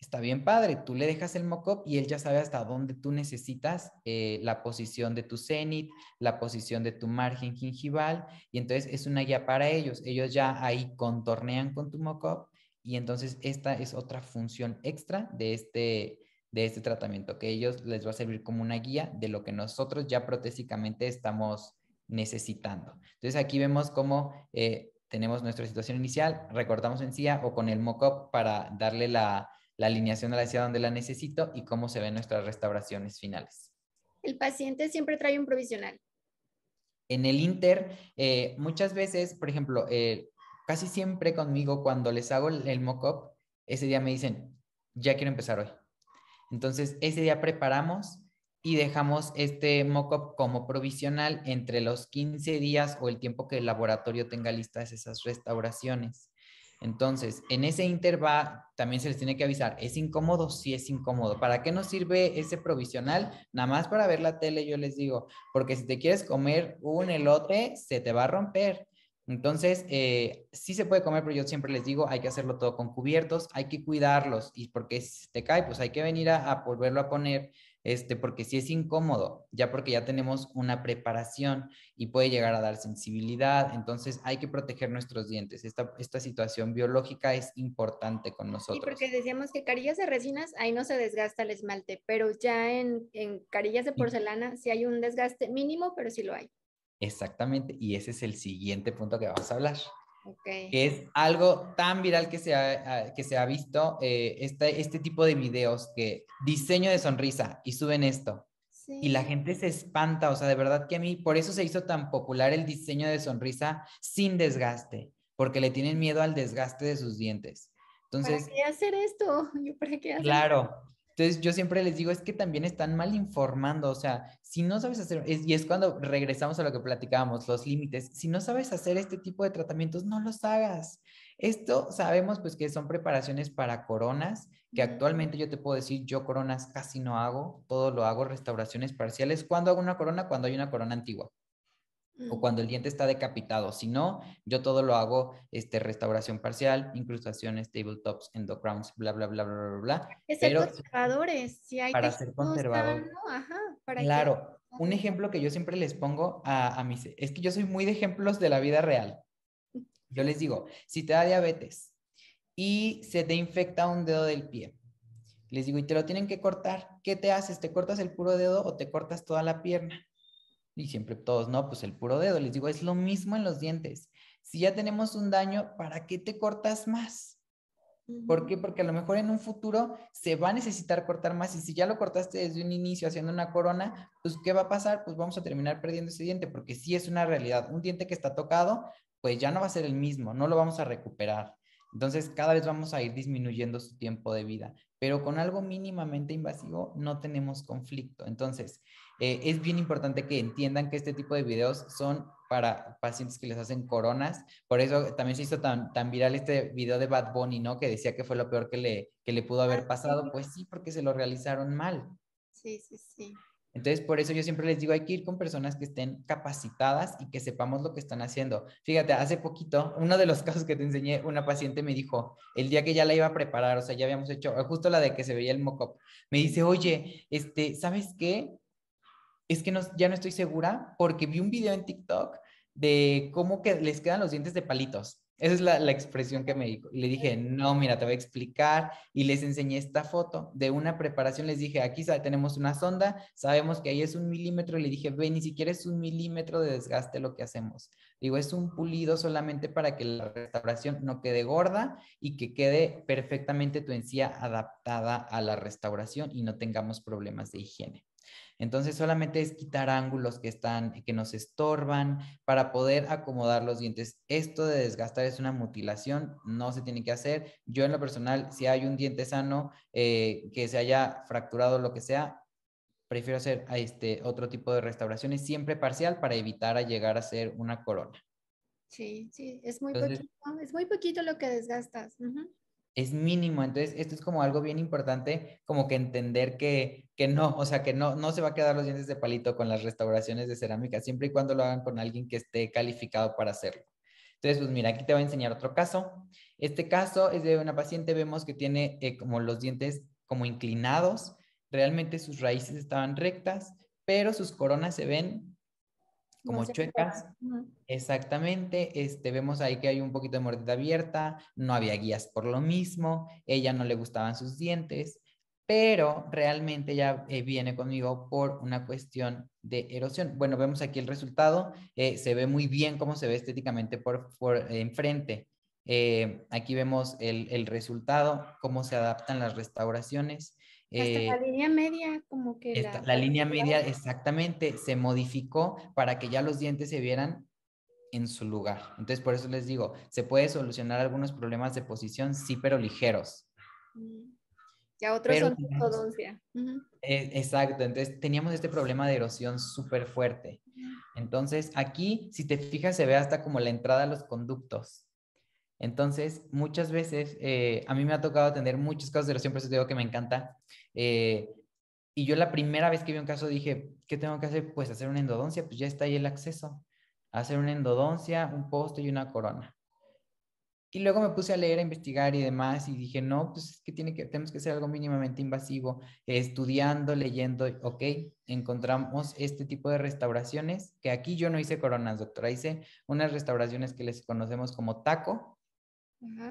está bien padre, tú le dejas el mock-up y él ya sabe hasta dónde tú necesitas eh, la posición de tu cenit, la posición de tu margen gingival, y entonces es una guía para ellos. Ellos ya ahí contornean con tu mock-up, y entonces esta es otra función extra de este, de este tratamiento, que ellos les va a servir como una guía de lo que nosotros ya protésicamente estamos necesitando. Entonces aquí vemos cómo... Eh, tenemos nuestra situación inicial, recortamos encía o con el mock-up para darle la, la alineación hacia donde la necesito y cómo se ven nuestras restauraciones finales. El paciente siempre trae un provisional. En el Inter, eh, muchas veces, por ejemplo, eh, casi siempre conmigo cuando les hago el, el mock-up, ese día me dicen, ya quiero empezar hoy. Entonces, ese día preparamos y dejamos este mock-up como provisional entre los 15 días o el tiempo que el laboratorio tenga listas esas restauraciones. Entonces, en ese intervalo también se les tiene que avisar, ¿es incómodo? Sí es incómodo. ¿Para qué nos sirve ese provisional? Nada más para ver la tele, yo les digo, porque si te quieres comer un elote, se te va a romper. Entonces, eh, sí se puede comer, pero yo siempre les digo, hay que hacerlo todo con cubiertos, hay que cuidarlos, y porque si te cae, pues hay que venir a volverlo a poner este, porque si es incómodo, ya porque ya tenemos una preparación y puede llegar a dar sensibilidad, entonces hay que proteger nuestros dientes. Esta, situación biológica es importante con nosotros. Sí, porque decíamos que carillas de resinas, ahí no se desgasta el esmalte, pero ya en, en carillas de porcelana sí hay un desgaste mínimo, pero sí lo hay. Exactamente, y ese es el siguiente punto que vamos a hablar. Que es algo tan viral que se ha, que se ha visto, eh, este, este tipo de videos que diseño de sonrisa y suben esto. Y la gente se espanta, o sea, de verdad que a mí, por eso se hizo tan popular el diseño de sonrisa sin desgaste, porque le tienen miedo al desgaste de sus dientes. Entonces, ¿para qué hacer esto? ¿Yo para qué claro, entonces yo siempre les digo, es que también están mal informando, o sea, si no sabes hacer, y es cuando regresamos a lo que platicábamos, los límites, si no sabes hacer este tipo de tratamientos, no los hagas. Esto sabemos pues que son preparaciones para coronas, que actualmente yo te puedo decir, yo coronas casi no hago, todo lo hago restauraciones parciales. ¿Cuándo hago una corona? Cuando hay una corona antigua o mm. cuando el diente está decapitado. Si no, yo todo lo hago este, restauración parcial, incrustaciones, tabletops, endocrowns, bla, bla, bla, bla, bla, bla. ser conservadores, si hay Para ser conservador. claro, un ejemplo que yo siempre les pongo a, a mis... Es que yo soy muy de ejemplos de la vida real. Yo les digo, si te da diabetes y se te infecta un dedo del pie, les digo, y te lo tienen que cortar, ¿qué te haces? ¿Te cortas el puro dedo o te cortas toda la pierna? Y siempre todos, no, pues el puro dedo. Les digo, es lo mismo en los dientes. Si ya tenemos un daño, ¿para qué te cortas más? ¿Por qué? Porque a lo mejor en un futuro se va a necesitar cortar más y si ya lo cortaste desde un inicio haciendo una corona, pues ¿qué va a pasar? Pues vamos a terminar perdiendo ese diente porque si es una realidad. Un diente que está tocado, pues ya no va a ser el mismo, no lo vamos a recuperar. Entonces cada vez vamos a ir disminuyendo su tiempo de vida pero con algo mínimamente invasivo no tenemos conflicto. Entonces, eh, es bien importante que entiendan que este tipo de videos son para pacientes que les hacen coronas. Por eso también se hizo tan, tan viral este video de Bad Bunny, ¿no? Que decía que fue lo peor que le, que le pudo haber pasado. Pues sí, porque se lo realizaron mal. Sí, sí, sí. Entonces, por eso yo siempre les digo, hay que ir con personas que estén capacitadas y que sepamos lo que están haciendo. Fíjate, hace poquito, uno de los casos que te enseñé, una paciente me dijo, el día que ya la iba a preparar, o sea, ya habíamos hecho, justo la de que se veía el mock-up, me dice, oye, este, ¿sabes qué? Es que ya no estoy segura porque vi un video en TikTok de cómo que les quedan los dientes de palitos. Esa es la, expresión que me dijo. le dije, no, mira, te voy a explicar. Y les enseñé esta foto de una preparación. Les dije, aquí tenemos una sonda, sabemos que ahí es un milímetro. Y le dije, ve, ni siquiera es un milímetro de desgaste lo que hacemos. Digo, es un pulido solamente para que la restauración no quede gorda y que quede perfectamente tu encía adaptada a la restauración y no tengamos problemas de higiene. Entonces solamente es quitar ángulos que están, que nos estorban para poder acomodar los dientes. Esto de desgastar es una mutilación, no se tiene que hacer. Yo en lo personal, si hay un diente sano eh, que se haya fracturado lo que sea, prefiero hacer este otro tipo de restauración restauraciones, siempre parcial para evitar llegar a ser una corona. Sí, sí, es muy poquito, es muy poquito lo que desgastas es mínimo. Entonces, esto es como algo bien importante, como que entender que, que no, o sea, que no, no se va a quedar los dientes de palito con las restauraciones de cerámica, siempre y cuando lo hagan con alguien que esté calificado para hacerlo. Entonces, pues mira, aquí te voy a enseñar otro caso. Este caso es de una paciente, vemos que tiene eh, como los dientes como inclinados, realmente sus raíces estaban rectas, pero sus coronas se ven como chuecas. Exactamente, este, vemos ahí que hay un poquito de mordida abierta, no había guías por lo mismo, ella no le gustaban sus dientes, pero realmente ya eh, viene conmigo por una cuestión de erosión. Bueno, vemos aquí el resultado, eh, se ve muy bien cómo se ve estéticamente por, por enfrente. Eh, aquí vemos el, el resultado, cómo se adaptan las restauraciones la eh, línea media, como que... la, línea media, exactamente, se modificó para que ya los dientes se vieran en su lugar. Entonces, por eso les digo, se puede solucionar algunos problemas de posición, sí, pero ligeros. Mm, ya otros son ortodoncia. Eh, exacto, entonces teníamos este problema de erosión súper fuerte. Entonces, aquí, si te fijas, se ve hasta como la entrada a los conductos. Entonces, muchas veces, eh, a mí me ha tocado atender muchos casos de oración, por eso digo que me encanta. Eh, y yo la primera vez que vi un caso dije, ¿qué tengo que hacer? Pues hacer una endodoncia, pues ya está ahí el acceso. Hacer una endodoncia, un poste y una corona. Y luego me puse a leer, a investigar y demás, y dije, no, pues es que, tiene que tenemos que hacer algo mínimamente invasivo, estudiando, leyendo, ok, encontramos este tipo de restauraciones, que aquí yo no hice coronas, doctora, hice unas restauraciones que les conocemos como taco,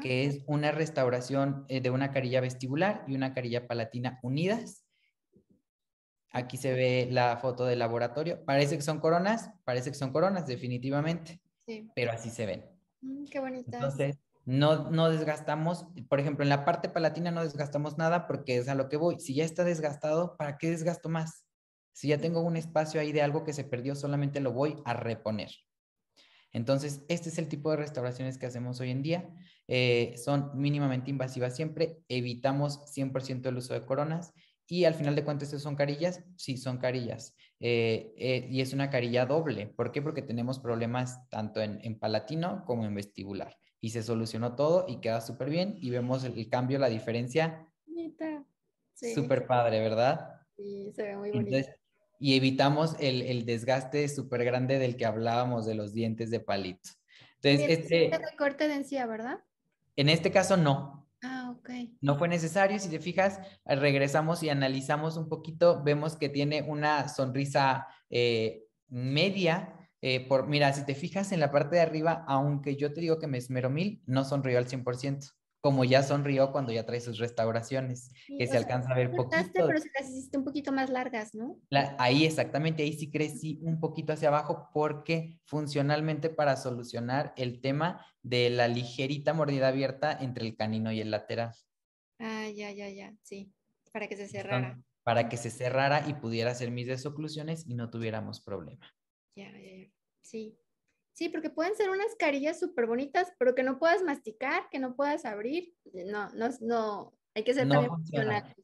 que es una restauración eh, de una carilla vestibular y una carilla palatina unidas. Aquí se ve la foto del laboratorio. Parece que son coronas, parece que son coronas, definitivamente. Sí. Pero así se ven. Mm, qué bonita. Entonces, no, no desgastamos, por ejemplo, en la parte palatina no desgastamos nada porque es a lo que voy. Si ya está desgastado, ¿para qué desgasto más? Si ya tengo un espacio ahí de algo que se perdió, solamente lo voy a reponer. Entonces, este es el tipo de restauraciones que hacemos hoy en día. Eh, son mínimamente invasivas siempre, evitamos 100% el uso de coronas y al final de cuentas, son carillas? Sí, son carillas. Eh, eh, y es una carilla doble. ¿Por qué? Porque tenemos problemas tanto en, palatino como en vestibular. Y se solucionó todo y queda súper bien y vemos el, cambio, la diferencia. Súper padre, ¿verdad? Sí, se ve muy bonito. y evitamos el, desgaste súper grande del que hablábamos de los dientes de palito. Entonces, este... este... corte de encía, ¿verdad? En este caso no. Ah, No fue necesario. Si te fijas, regresamos y analizamos un poquito, vemos que tiene una sonrisa eh, media, eh, por, mira, si te fijas en la parte de arriba, aunque yo te digo que me esmero mil, no sonrió al 100% como ya sonrió cuando ya trae sus restauraciones, que se alcanza a ver poquito. Pero se las hiciste un poquito más largas, ¿no? ahí exactamente, ahí sí crecí un poquito hacia abajo porque funcionalmente para solucionar el tema de la ligerita mordida abierta entre el canino y el lateral. Ah, ya, ya, ya, sí, para que se cerrara. Para que se cerrara y pudiera hacer mis desoclusiones y no tuviéramos problema. Ya, ya, ya. Sí, Sí, porque pueden ser unas carillas súper bonitas, pero que no puedas masticar, que no puedas abrir. Eh, no, no, no. Hay que ser no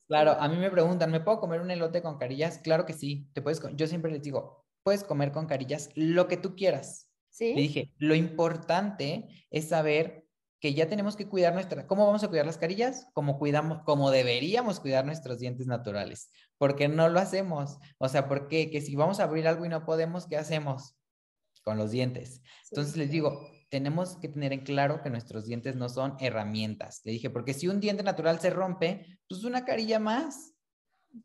Claro, a mí me preguntan, ¿me puedo comer un elote con carillas? Claro que sí. Te puedes, yo siempre les digo, puedes comer con carillas lo que tú quieras. ¿Sí? Le dije, lo importante es saber que ya tenemos que cuidar nuestra, ¿cómo vamos a cuidar las carillas? Como cuidamos, como deberíamos cuidar nuestros dientes naturales, porque no lo hacemos. O sea, ¿por qué? Que si vamos a abrir algo y no podemos, ¿qué hacemos? con los dientes. Entonces les digo, tenemos que tener en claro que nuestros dientes no son herramientas. Le dije, porque si un diente natural se rompe, pues una carilla más,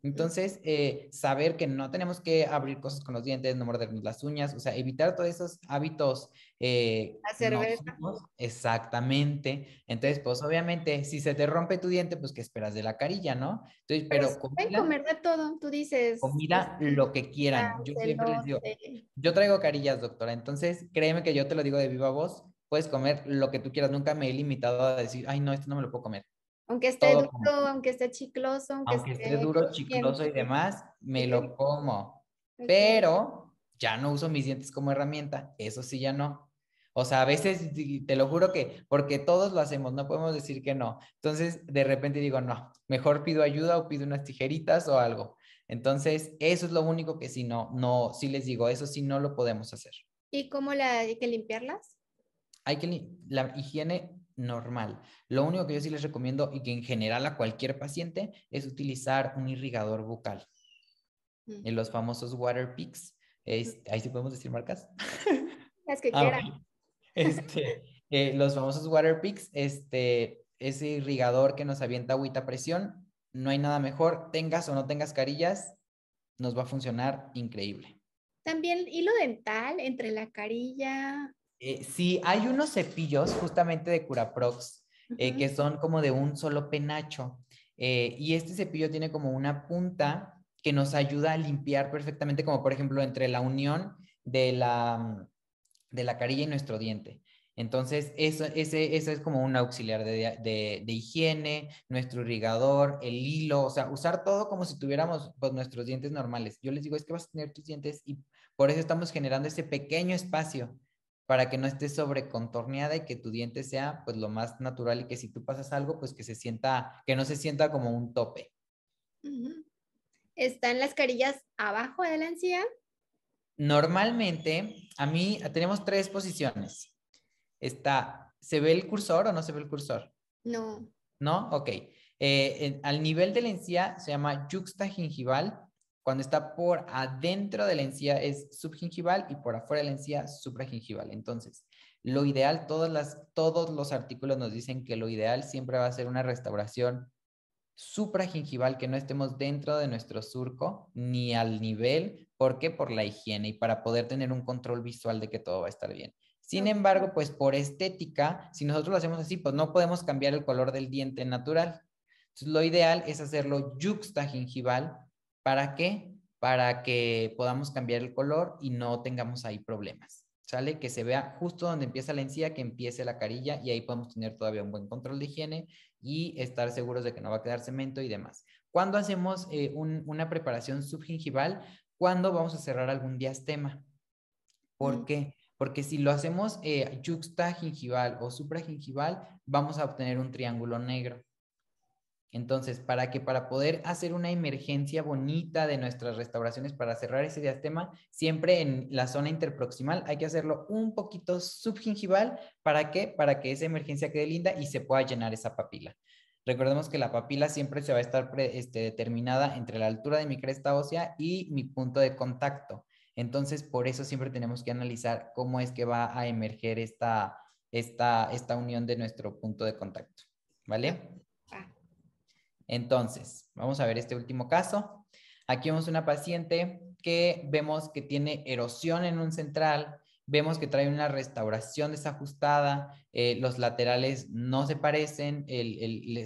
entonces, eh, saber que no tenemos que abrir cosas con los dientes, no mordernos las uñas, o sea, evitar todos esos hábitos. Eh, Exactamente. Entonces, pues obviamente, si se te rompe tu diente, pues que esperas de la carilla, ¿no? Entonces, pero. pueden comer de todo, tú dices. Comida este, lo que quieran. Yo siempre les digo, yo traigo carillas, doctora, entonces créeme que yo te lo digo de viva voz, puedes comer lo que tú quieras. Nunca me he limitado a decir, ay, no, esto no me lo puedo comer. Aunque esté duro, aunque esté chicloso, aunque, aunque esté, duro, chicloso y demás, me lo como. Pero ya no uso mis dientes como herramienta, eso sí ya no. O sea, a veces te lo juro que, porque todos lo hacemos, no podemos decir que no. Entonces, de repente digo, no, mejor pido ayuda o pido unas tijeritas o algo. Entonces, eso es lo único que si no, no, sí les digo, eso sí no lo podemos hacer. ¿Y cómo la hay que limpiarlas? Hay que, la higiene normal. Lo único que yo sí les recomiendo y que en general a cualquier paciente es utilizar un irrigador bucal. Mm. En los famosos water peaks. ahí sí podemos decir marcas. Las que ah, quieran. Este, eh, los famosos water peaks, este, ese irrigador que nos avienta agüita a presión, no hay nada mejor. Tengas o no tengas carillas, nos va a funcionar increíble. También hilo dental entre la carilla, eh, sí, hay unos cepillos justamente de Curaprox eh, que son como de un solo penacho. Eh, y este cepillo tiene como una punta que nos ayuda a limpiar perfectamente, como por ejemplo entre la unión de la, de la carilla y nuestro diente. Entonces, eso, es como un auxiliar de, higiene, nuestro irrigador, el hilo, o sea, usar todo como si tuviéramos pues, nuestros dientes normales. Yo les digo, es que vas a tener tus dientes y por eso estamos generando ese pequeño espacio para que no esté sobrecontorneada y que tu diente sea pues lo más natural y que si tú pasas algo pues que se sienta, que no se sienta como un tope. ¿Están las carillas abajo de la encía? Normalmente, a mí tenemos tres posiciones. Está, ¿se ve el cursor o no se ve el cursor? No. ¿No? Ok. Eh, al nivel de la encía se llama yuxta gingival cuando está por adentro de la encía es subgingival y por afuera de la encía supragingival. Entonces, lo ideal, todos los artículos nos dicen que lo ideal siempre va a ser una restauración supragingival, que no estemos dentro de nuestro surco ni al nivel, ¿por qué? por la higiene y para poder tener un control visual de que todo va a estar bien. Sin embargo, pues por estética, si nosotros lo hacemos así, pues no podemos cambiar el color del diente natural. Entonces, lo ideal es hacerlo gingival ¿Para qué? Para que podamos cambiar el color y no tengamos ahí problemas. ¿Sale? Que se vea justo donde empieza la encía, que empiece la carilla y ahí podemos tener todavía un buen control de higiene y estar seguros de que no va a quedar cemento y demás. ¿Cuándo hacemos eh, una preparación subgingival? ¿Cuándo vamos a cerrar algún diastema? ¿Por mm. qué? Porque si lo hacemos eh, gingival o supra gingival, vamos a obtener un triángulo negro. Entonces, para que para poder hacer una emergencia bonita de nuestras restauraciones para cerrar ese diastema, siempre en la zona interproximal hay que hacerlo un poquito subgingival para que para que esa emergencia quede linda y se pueda llenar esa papila. Recordemos que la papila siempre se va a estar este, determinada entre la altura de mi cresta ósea y mi punto de contacto. Entonces, por eso siempre tenemos que analizar cómo es que va a emerger esta, esta, esta unión de nuestro punto de contacto. ¿Vale? Entonces, vamos a ver este último caso. Aquí vemos una paciente que vemos que tiene erosión en un central, vemos que trae una restauración desajustada, eh, los laterales no se parecen, el, eh,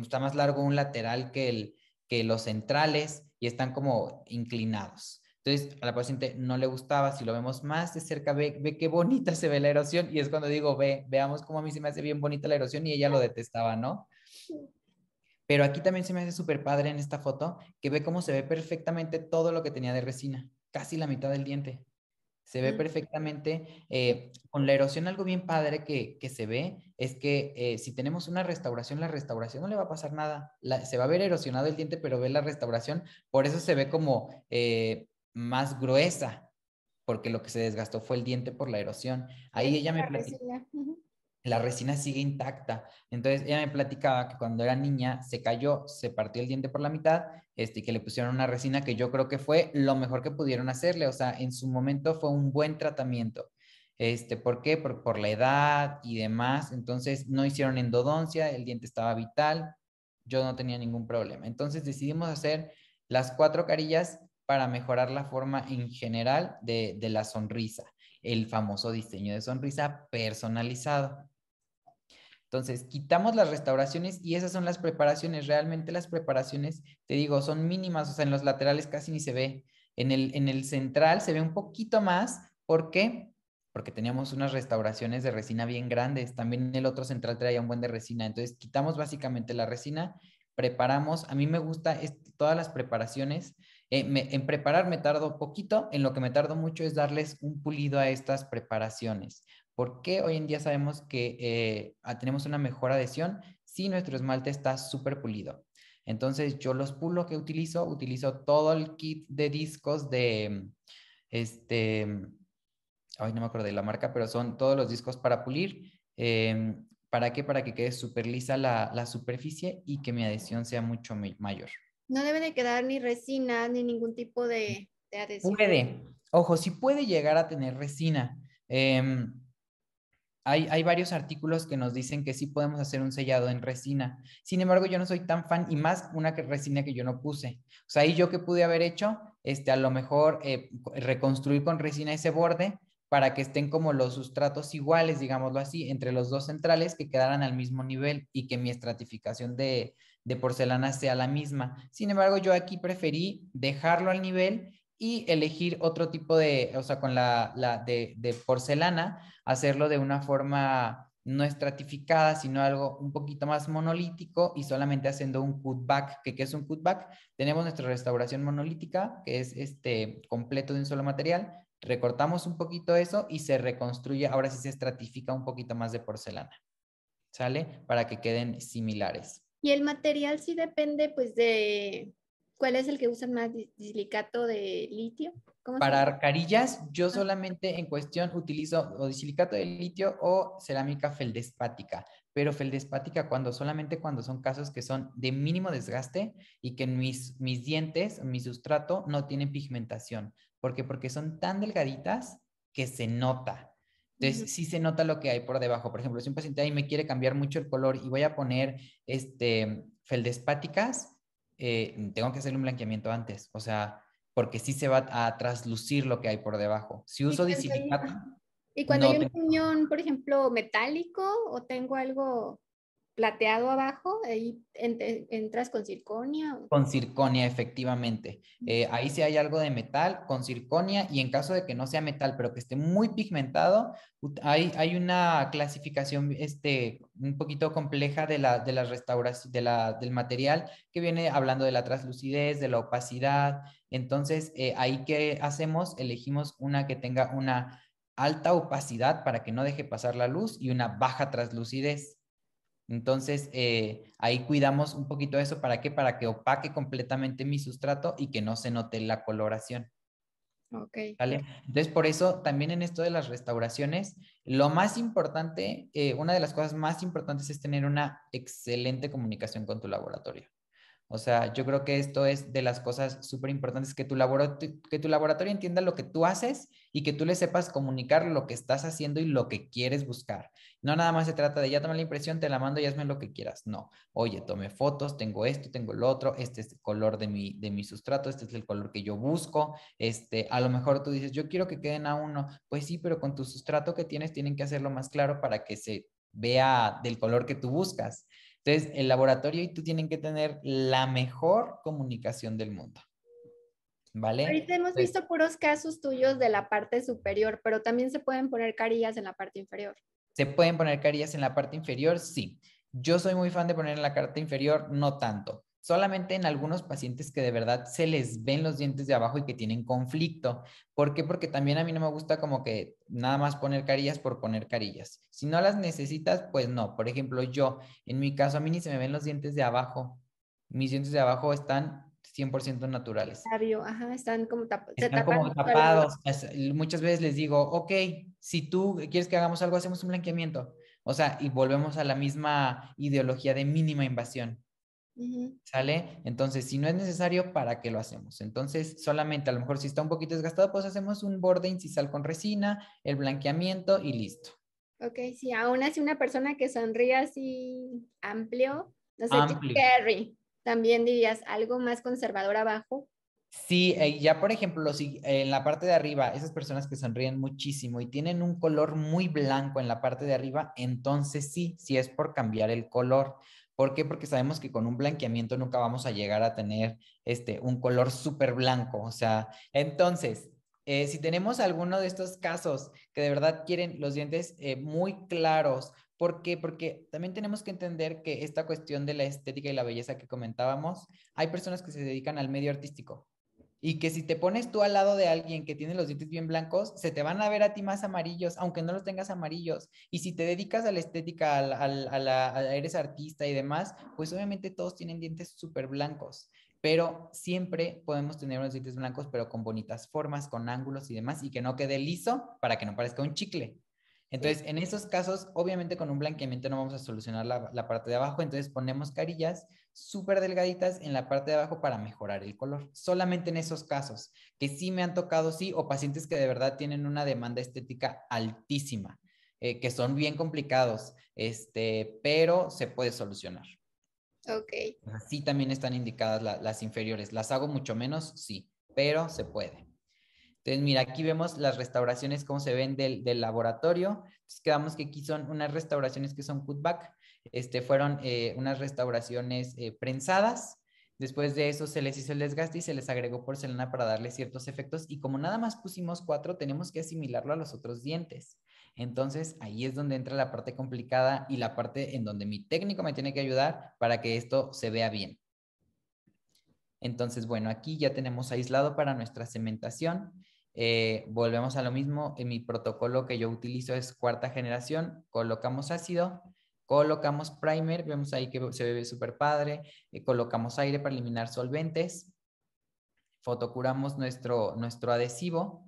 está más largo un lateral que, el, que los centrales y están como inclinados. Entonces, a la paciente no le gustaba, si lo vemos más de cerca, ve, qué bonita se ve la erosión y es cuando digo, ve, veamos cómo a mí se me hace bien bonita la erosión y ella lo detestaba, ¿no? Pero aquí también se me hace súper padre en esta foto que ve cómo se ve perfectamente todo lo que tenía de resina, casi la mitad del diente. Se ve mm. perfectamente. Eh, con la erosión algo bien padre que, se ve es que eh, si tenemos una restauración, la restauración no le va a pasar nada. se va a ver erosionado el diente, pero ve la restauración. Por eso se ve como eh, más gruesa, porque lo que se desgastó fue el diente por la erosión. Ahí ella me platicó la resina sigue intacta. Entonces ella me platicaba que cuando era niña se cayó, se partió el diente por la mitad, este, que le pusieron una resina que yo creo que fue lo mejor que pudieron hacerle, o sea, en su momento fue un buen tratamiento. Este, ¿Por qué? Por, la edad y demás. Entonces no hicieron endodoncia, el diente estaba vital, yo no tenía ningún problema. Entonces decidimos hacer las cuatro carillas para mejorar la forma en general de, de la sonrisa, el famoso diseño de sonrisa personalizado. Entonces, quitamos las restauraciones y esas son las preparaciones. Realmente las preparaciones, te digo, son mínimas, o sea, en los laterales casi ni se ve. En el, en el central se ve un poquito más. ¿Por qué? Porque teníamos unas restauraciones de resina bien grandes. También en el otro central traía un buen de resina. Entonces, quitamos básicamente la resina, preparamos. A mí me gusta este, todas las preparaciones. Eh, en preparar me tardo poquito, en lo que me tardo mucho es darles un pulido a estas preparaciones. ¿Por qué hoy en día sabemos que eh, ah, tenemos una mejor adhesión si nuestro esmalte está súper pulido? Entonces yo los pulos que utilizo, utilizo todo el kit de discos de, este, ay no me acuerdo de la marca, pero son todos los discos para pulir. Em, ¿Para qué? Para que quede súper lisa la, superficie y que mi adhesión sea mucho mayor. No debe de quedar ni resina ni ningún tipo de, de adhesión. Puede, ojo, si puede llegar a tener resina. Eh, hay, varios artículos que nos dicen que sí podemos hacer un sellado en resina. Sin embargo, yo no soy tan fan y más una que resina que yo no puse. O sea, ahí yo que pude haber hecho, este, a lo mejor eh, reconstruir con resina ese borde para que estén como los sustratos iguales, digámoslo así, entre los dos centrales que quedaran al mismo nivel y que mi estratificación de, de porcelana sea la misma. Sin embargo, yo aquí preferí dejarlo al nivel y elegir otro tipo de, o sea, con la, de, porcelana, hacerlo de una forma no estratificada, sino algo un poquito más monolítico y solamente haciendo un cutback. que qué es un cutback? Tenemos nuestra restauración monolítica, que es este completo de un solo material, recortamos un poquito eso y se reconstruye, ahora sí se estratifica un poquito más de porcelana, ¿sale? Para que queden similares. Y el material sí depende pues de, ¿Cuál es el que usan más? ¿Disilicato de litio? Para arcarillas, yo ah. solamente en cuestión utilizo o disilicato de litio o cerámica feldespática, pero feldespática cuando solamente cuando son casos que son de mínimo desgaste y que mis, mis dientes, mi sustrato no tienen pigmentación. ¿Por qué? Porque son tan delgaditas que se nota. Entonces, sí se nota lo que hay por debajo. Por ejemplo, si un paciente ahí me quiere cambiar mucho el color y voy a poner este, feldespáticas, eh, tengo que hacer un blanqueamiento antes, o sea, porque sí se va a traslucir lo que hay por debajo. Si uso disilicato... Y cuando hay un por ejemplo, metálico o tengo algo plateado abajo, ahí entras con circonia. Con circonia, efectivamente. Eh, ahí sí hay algo de metal, con circonia, y en caso de que no sea metal, pero que esté muy pigmentado, hay, una clasificación este, un poquito compleja de la, de restauración, de la, del material, que viene hablando de la translucidez, de la opacidad. Entonces, eh, ahí que hacemos, elegimos una que tenga una alta opacidad para que no deje pasar la luz y una baja translucidez. Entonces, eh, ahí cuidamos un poquito eso. ¿Para qué? Para que opaque completamente mi sustrato y que no se note la coloración. Ok. Entonces, por eso, también en esto de las restauraciones, lo más importante, eh, una de las cosas más importantes es tener una excelente comunicación con tu laboratorio. O sea, yo creo que esto es de las cosas súper importantes, que tu, que tu laboratorio entienda lo que tú haces y que tú le sepas comunicar lo que estás haciendo y lo que quieres buscar. No nada más se trata de ya toma la impresión, te la mando y hazme lo que quieras. No, oye, tome fotos, tengo esto, tengo el otro, este es el color de mi, de mi sustrato, este es el color que yo busco. Este, a lo mejor tú dices, yo quiero que queden a uno. Pues sí, pero con tu sustrato que tienes tienen que hacerlo más claro para que se vea del color que tú buscas. Entonces, el laboratorio y tú tienen que tener la mejor comunicación del mundo. ¿Vale? Ahorita hemos visto puros casos tuyos de la parte superior, pero también se pueden poner carillas en la parte inferior. ¿Se pueden poner carillas en la parte inferior? Sí. Yo soy muy fan de poner en la parte inferior, no tanto solamente en algunos pacientes que de verdad se les ven los dientes de abajo y que tienen conflicto. ¿Por qué? Porque también a mí no me gusta como que nada más poner carillas por poner carillas. Si no las necesitas, pues no. Por ejemplo, yo, en mi caso, a mí ni se me ven los dientes de abajo. Mis dientes de abajo están 100% naturales. Ajá, están como, tapados. están como tapados. Muchas veces les digo, ok, si tú quieres que hagamos algo, hacemos un blanqueamiento. O sea, y volvemos a la misma ideología de mínima invasión. ¿Sale? Entonces, si no es necesario, ¿para qué lo hacemos? Entonces, solamente a lo mejor si está un poquito desgastado, pues hacemos un borde incisal con resina, el blanqueamiento y listo. Ok, si aún así una persona que sonría así amplio, no sé, amplio. también dirías algo más conservador abajo. Sí, eh, ya por ejemplo, si eh, en la parte de arriba, esas personas que sonríen muchísimo y tienen un color muy blanco en la parte de arriba, entonces sí, sí es por cambiar el color. ¿Por qué? Porque sabemos que con un blanqueamiento nunca vamos a llegar a tener este, un color súper blanco. O sea, entonces, eh, si tenemos alguno de estos casos que de verdad quieren los dientes eh, muy claros, ¿por qué? Porque también tenemos que entender que esta cuestión de la estética y la belleza que comentábamos, hay personas que se dedican al medio artístico. Y que si te pones tú al lado de alguien que tiene los dientes bien blancos, se te van a ver a ti más amarillos, aunque no los tengas amarillos. Y si te dedicas a la estética, al, a la, eres artista y demás, pues obviamente todos tienen dientes súper blancos. Pero siempre podemos tener unos dientes blancos, pero con bonitas formas, con ángulos y demás, y que no quede liso para que no parezca un chicle. Entonces, en esos casos, obviamente con un blanqueamiento no vamos a solucionar la, la, parte de abajo, entonces ponemos carillas, súper delgaditas en la parte de abajo para mejorar el color. Solamente en esos casos, que sí me han tocado, sí, o pacientes que de verdad tienen una demanda estética altísima, eh, que son bien complicados, este, pero se puede solucionar. Ok. Sí, también están indicadas las inferiores. Las hago mucho menos, sí, pero se puede. Entonces, mira, aquí vemos las restauraciones, cómo se ven del, laboratorio. Entonces, quedamos que aquí son unas restauraciones que son cutback. Este, fueron eh, unas restauraciones eh, prensadas. Después de eso se les hizo el desgaste y se les agregó porcelana para darle ciertos efectos. Y como nada más pusimos cuatro, tenemos que asimilarlo a los otros dientes. Entonces ahí es donde entra la parte complicada y la parte en donde mi técnico me tiene que ayudar para que esto se vea bien. Entonces, bueno, aquí ya tenemos aislado para nuestra cementación. Eh, volvemos a lo mismo, en mi protocolo que yo utilizo es cuarta generación, colocamos ácido, Colocamos primer, vemos ahí que se ve súper padre. Eh, colocamos aire para eliminar solventes. Fotocuramos nuestro, nuestro adhesivo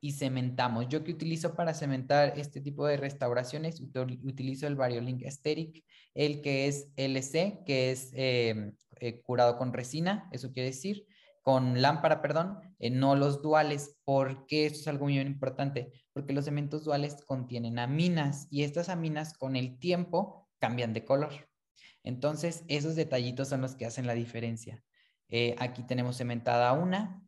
y cementamos. Yo que utilizo para cementar este tipo de restauraciones, utilizo el Variolink Asteric, el que es LC, que es eh, eh, curado con resina, eso quiere decir con lámpara, perdón, eh, no los duales, porque eso es algo muy importante, porque los cementos duales contienen aminas y estas aminas con el tiempo cambian de color. Entonces, esos detallitos son los que hacen la diferencia. Eh, aquí tenemos cementada una,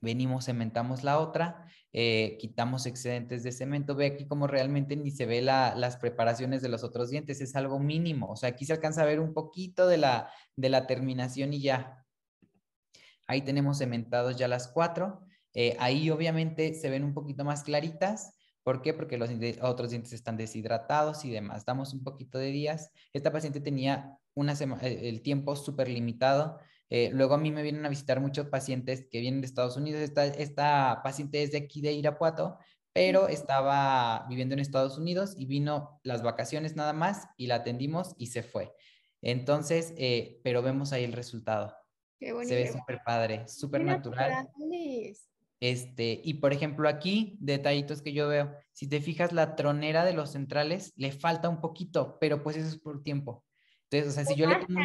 venimos, cementamos la otra, eh, quitamos excedentes de cemento. Ve aquí como realmente ni se ve las preparaciones de los otros dientes, es algo mínimo. O sea, aquí se alcanza a ver un poquito de la, de la terminación y ya, Ahí tenemos cementados ya las cuatro. Eh, ahí obviamente se ven un poquito más claritas. ¿Por qué? Porque los otros dientes están deshidratados y demás. Damos un poquito de días. Esta paciente tenía una eh, el tiempo súper limitado. Eh, luego a mí me vienen a visitar muchos pacientes que vienen de Estados Unidos. Esta, esta paciente es de aquí de Irapuato, pero estaba viviendo en Estados Unidos y vino las vacaciones nada más y la atendimos y se fue. Entonces, pero vemos ahí el resultado. Se ve súper padre, súper natural. Este, y por ejemplo, aquí, detallitos que yo veo, si te fijas, la tronera de los centrales le falta un poquito, pero pues eso es por tiempo. Entonces, o sea, si yo le tomo,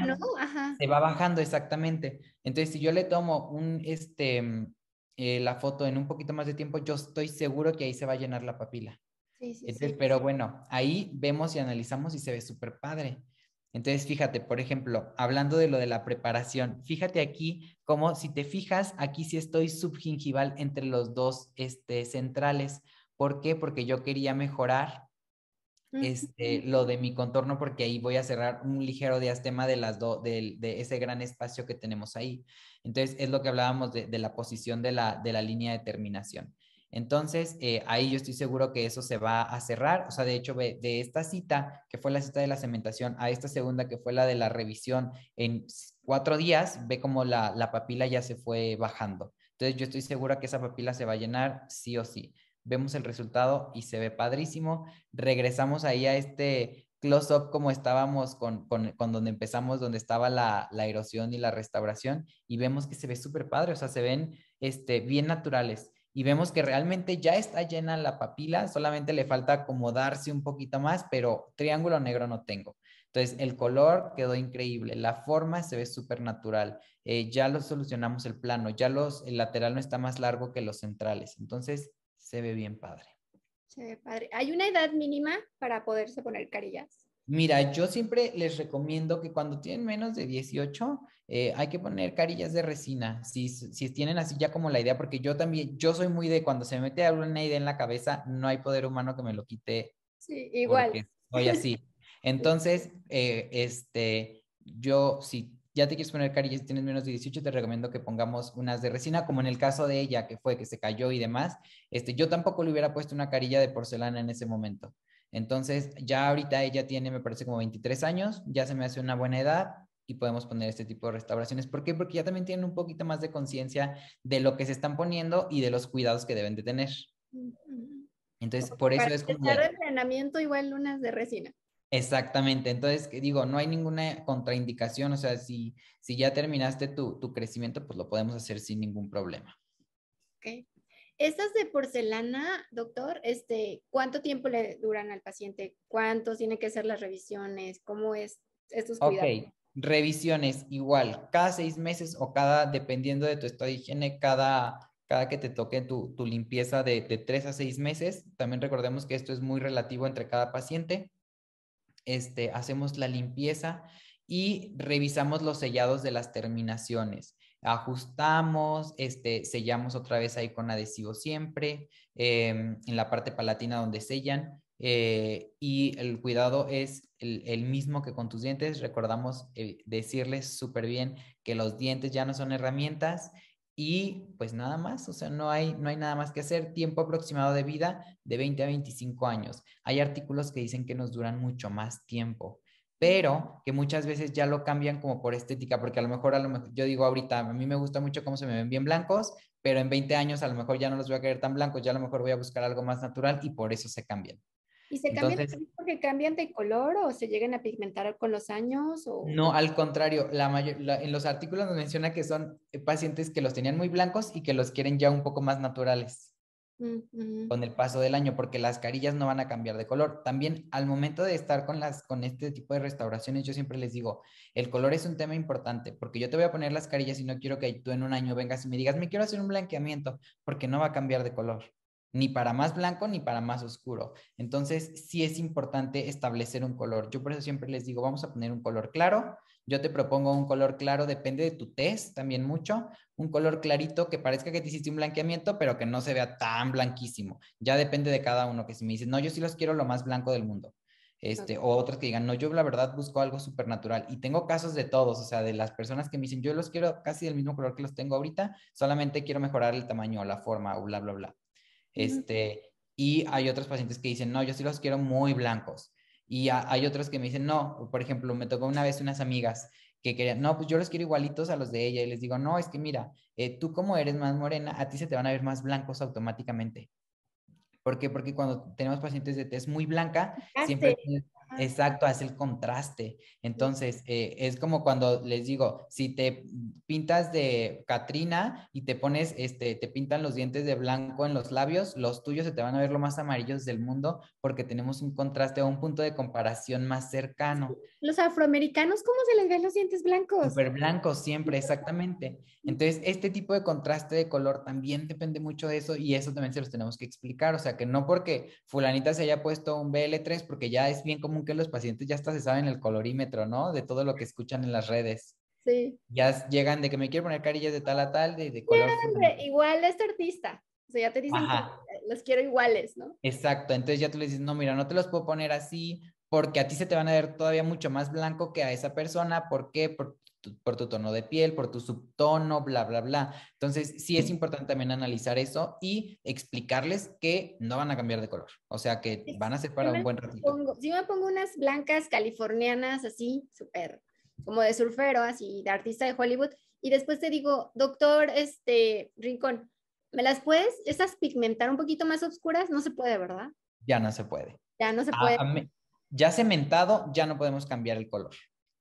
se va bajando exactamente. Entonces, si yo le tomo un, este, mm, eh, la foto en un poquito más de tiempo, yo estoy seguro que ahí se va a llenar la papila. Sí, sí, pero bueno, ahí vemos y analizamos y se ve súper padre. Entonces, fíjate, por ejemplo, hablando de lo de la preparación, fíjate aquí como si te fijas, aquí sí estoy subgingival entre los dos este, centrales. ¿Por qué? Porque yo quería mejorar este, lo de mi contorno porque ahí voy a cerrar un ligero diastema de las de, ese gran espacio que tenemos ahí. Entonces, es lo que hablábamos de, la posición de la, de la línea de terminación. Entonces, eh, ahí yo estoy seguro que eso se va a cerrar. O sea, de hecho, de esta cita, que fue la cita de la cementación, a esta segunda, que fue la de la revisión en cuatro días, ve como la, papila ya se fue bajando. Entonces, yo estoy segura que esa papila se va a llenar sí o sí. Vemos el resultado y se ve padrísimo. Regresamos ahí a este close-up como estábamos con, con, donde empezamos, donde estaba la, la, erosión y la restauración, y vemos que se ve súper padre, o sea, se ven este, bien naturales y vemos que realmente ya está llena la papila, solamente le falta acomodarse un poquito más, pero triángulo negro no tengo. Entonces, el color quedó increíble, la forma se ve súper natural, eh, ya lo solucionamos el plano, ya los, el lateral no está más largo que los centrales, entonces se ve bien padre. Se ve padre. ¿Hay una edad mínima para poderse poner carillas? Mira, yo siempre les recomiendo que cuando tienen menos de 18, eh, hay que poner carillas de resina, si, tienen así ya como la idea, porque yo también, yo soy muy de cuando se me mete alguna idea en la cabeza, no hay poder humano que me lo quite. Sí, igual. Soy así. Entonces, eh, este, yo, si ya te quieres poner carillas, y tienes menos de 18, te recomiendo que pongamos unas de resina, como en el caso de ella, que fue que se cayó y demás. Este, yo tampoco le hubiera puesto una carilla de porcelana en ese momento. Entonces, ya ahorita ella tiene, me parece, como 23 años, ya se me hace una buena edad y podemos poner este tipo de restauraciones. ¿Por qué? Porque ya también tienen un poquito más de conciencia de lo que se están poniendo y de los cuidados que deben de tener. Entonces, por eso es como... el entrenamiento igual lunas de resina. Exactamente, entonces digo, no hay ninguna contraindicación, o sea, si, si ya terminaste tu, tu crecimiento, pues lo podemos hacer sin ningún problema. Ok. Estas de porcelana, doctor, este, ¿cuánto tiempo le duran al paciente? ¿Cuántos tiene que hacer las revisiones? ¿Cómo es revisiones igual, cada seis meses o cada, dependiendo de tu estado de higiene, cada, cada que te toque tu, limpieza de, de, tres a seis meses. También recordemos que esto es muy relativo entre cada paciente. Este, hacemos la limpieza y revisamos los sellados de las terminaciones ajustamos, este, sellamos otra vez ahí con adhesivo siempre, em, en la parte palatina donde sellan. Eh, y el cuidado es el, mismo que con tus dientes. Recordamos eh, decirles súper bien que los dientes ya no son herramientas y pues nada más, o sea, no hay, no hay nada más que hacer. Tiempo aproximado de vida de 20 a 25 años. Hay artículos que dicen que nos duran mucho más tiempo pero que muchas veces ya lo cambian como por estética, porque a lo mejor, a lo yo digo ahorita, a mí me gusta mucho cómo se me ven bien blancos, pero en 20 años a lo mejor ya no los voy a querer tan blancos, ya a lo mejor voy a buscar algo más natural y por eso se cambian. ¿Y se cambian porque cambian de color o se llegan a pigmentar con los años? O... No, al contrario, la, en los artículos nos menciona que son pacientes que los tenían muy blancos y que los quieren ya un poco más naturales con el paso del año, porque las carillas no van a cambiar de color. También al momento de estar con, las, con este tipo de restauraciones, yo siempre les digo, el color es un tema importante, porque yo te voy a poner las carillas y no quiero que tú en un año vengas y me digas, me quiero hacer un blanqueamiento, porque no va a cambiar de color, ni para más blanco ni para más oscuro. Entonces, sí es importante establecer un color. Yo por eso siempre les digo, vamos a poner un color claro, yo te propongo un color claro, depende de tu test también mucho, un color clarito que parezca que te hiciste un blanqueamiento, pero que no se vea tan blanquísimo. Ya depende de cada uno, que si me dicen no, yo sí los quiero lo más blanco del mundo. Este, o otros que digan, no, yo la verdad busco algo supernatural. Y tengo casos de todos, o sea, de las personas que me dicen, yo los quiero casi del mismo color que los tengo ahorita, solamente quiero mejorar el tamaño, la forma, o bla, bla, bla. Este, Y hay otros pacientes que dicen, no, yo sí los quiero muy blancos. Y hay otras que me dicen, no, por ejemplo, me tocó una vez unas amigas que querían, no, pues yo los quiero igualitos a los de ella. Y les digo, no, es que mira, eh, tú como eres más morena, a ti se te van a ver más blancos automáticamente. ¿Por qué? Porque cuando tenemos pacientes de tez muy blanca, siempre, Exacto, hace el contraste. Entonces, eh, es como cuando les digo, si te pintas de Katrina y te pones, este, te pintan los dientes de blanco en los labios, los tuyos se te van a ver lo más amarillos del mundo porque tenemos un contraste o un punto de comparación más cercano los afroamericanos, ¿cómo se les ven los dientes blancos? Súper blancos siempre, exactamente. Entonces, este tipo de contraste de color también depende mucho de eso y eso también se los tenemos que explicar. O sea, que no porque fulanita se haya puesto un BL3, porque ya es bien común que los pacientes ya hasta se saben el colorímetro, ¿no? De todo lo que escuchan en las redes. Sí. Ya llegan de que me quiero poner carillas de tal a tal, de, color. De, igual este artista. O sea, ya te dicen los quiero iguales, ¿no? Exacto. Entonces ya tú le dices, no, mira, no te los puedo poner así porque a ti se te van a ver todavía mucho más blanco que a esa persona. ¿Por qué? Por tu, tono de piel, por tu subtono, bla, bla, bla. Entonces, sí es importante también analizar eso y explicarles que no van a cambiar de color. O sea, que van a ser para un buen ratito. si me pongo unas blancas californianas así, súper, como de surfero, así, de artista de Hollywood, y después te digo, doctor, este, Rincón, ¿me las puedes, esas pigmentar un poquito más oscuras? No se puede, ¿verdad? Ya no se puede. Ya no se puede ya cementado, ya no podemos cambiar el color.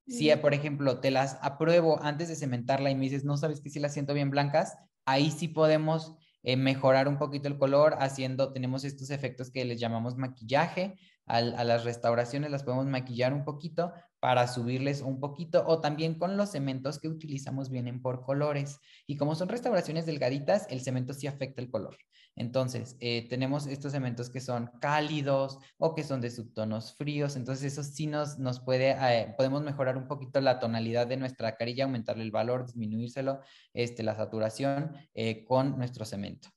Si, por ejemplo, te las apruebo antes de cementarla y me dices, no sabes que si las siento bien blancas, ahí sí podemos eh, mejorar un poquito el color haciendo, tenemos estos efectos que les llamamos maquillaje, a las restauraciones las podemos maquillar un poquito para subirles un poquito o también con los cementos que utilizamos vienen por colores y como son restauraciones delgaditas el cemento sí afecta el color entonces eh, tenemos estos cementos que son cálidos o que son de subtonos fríos entonces eso sí nos, nos puede eh, podemos mejorar un poquito la tonalidad de nuestra carilla aumentarle el valor disminuírselo este la saturación eh, con nuestro cemento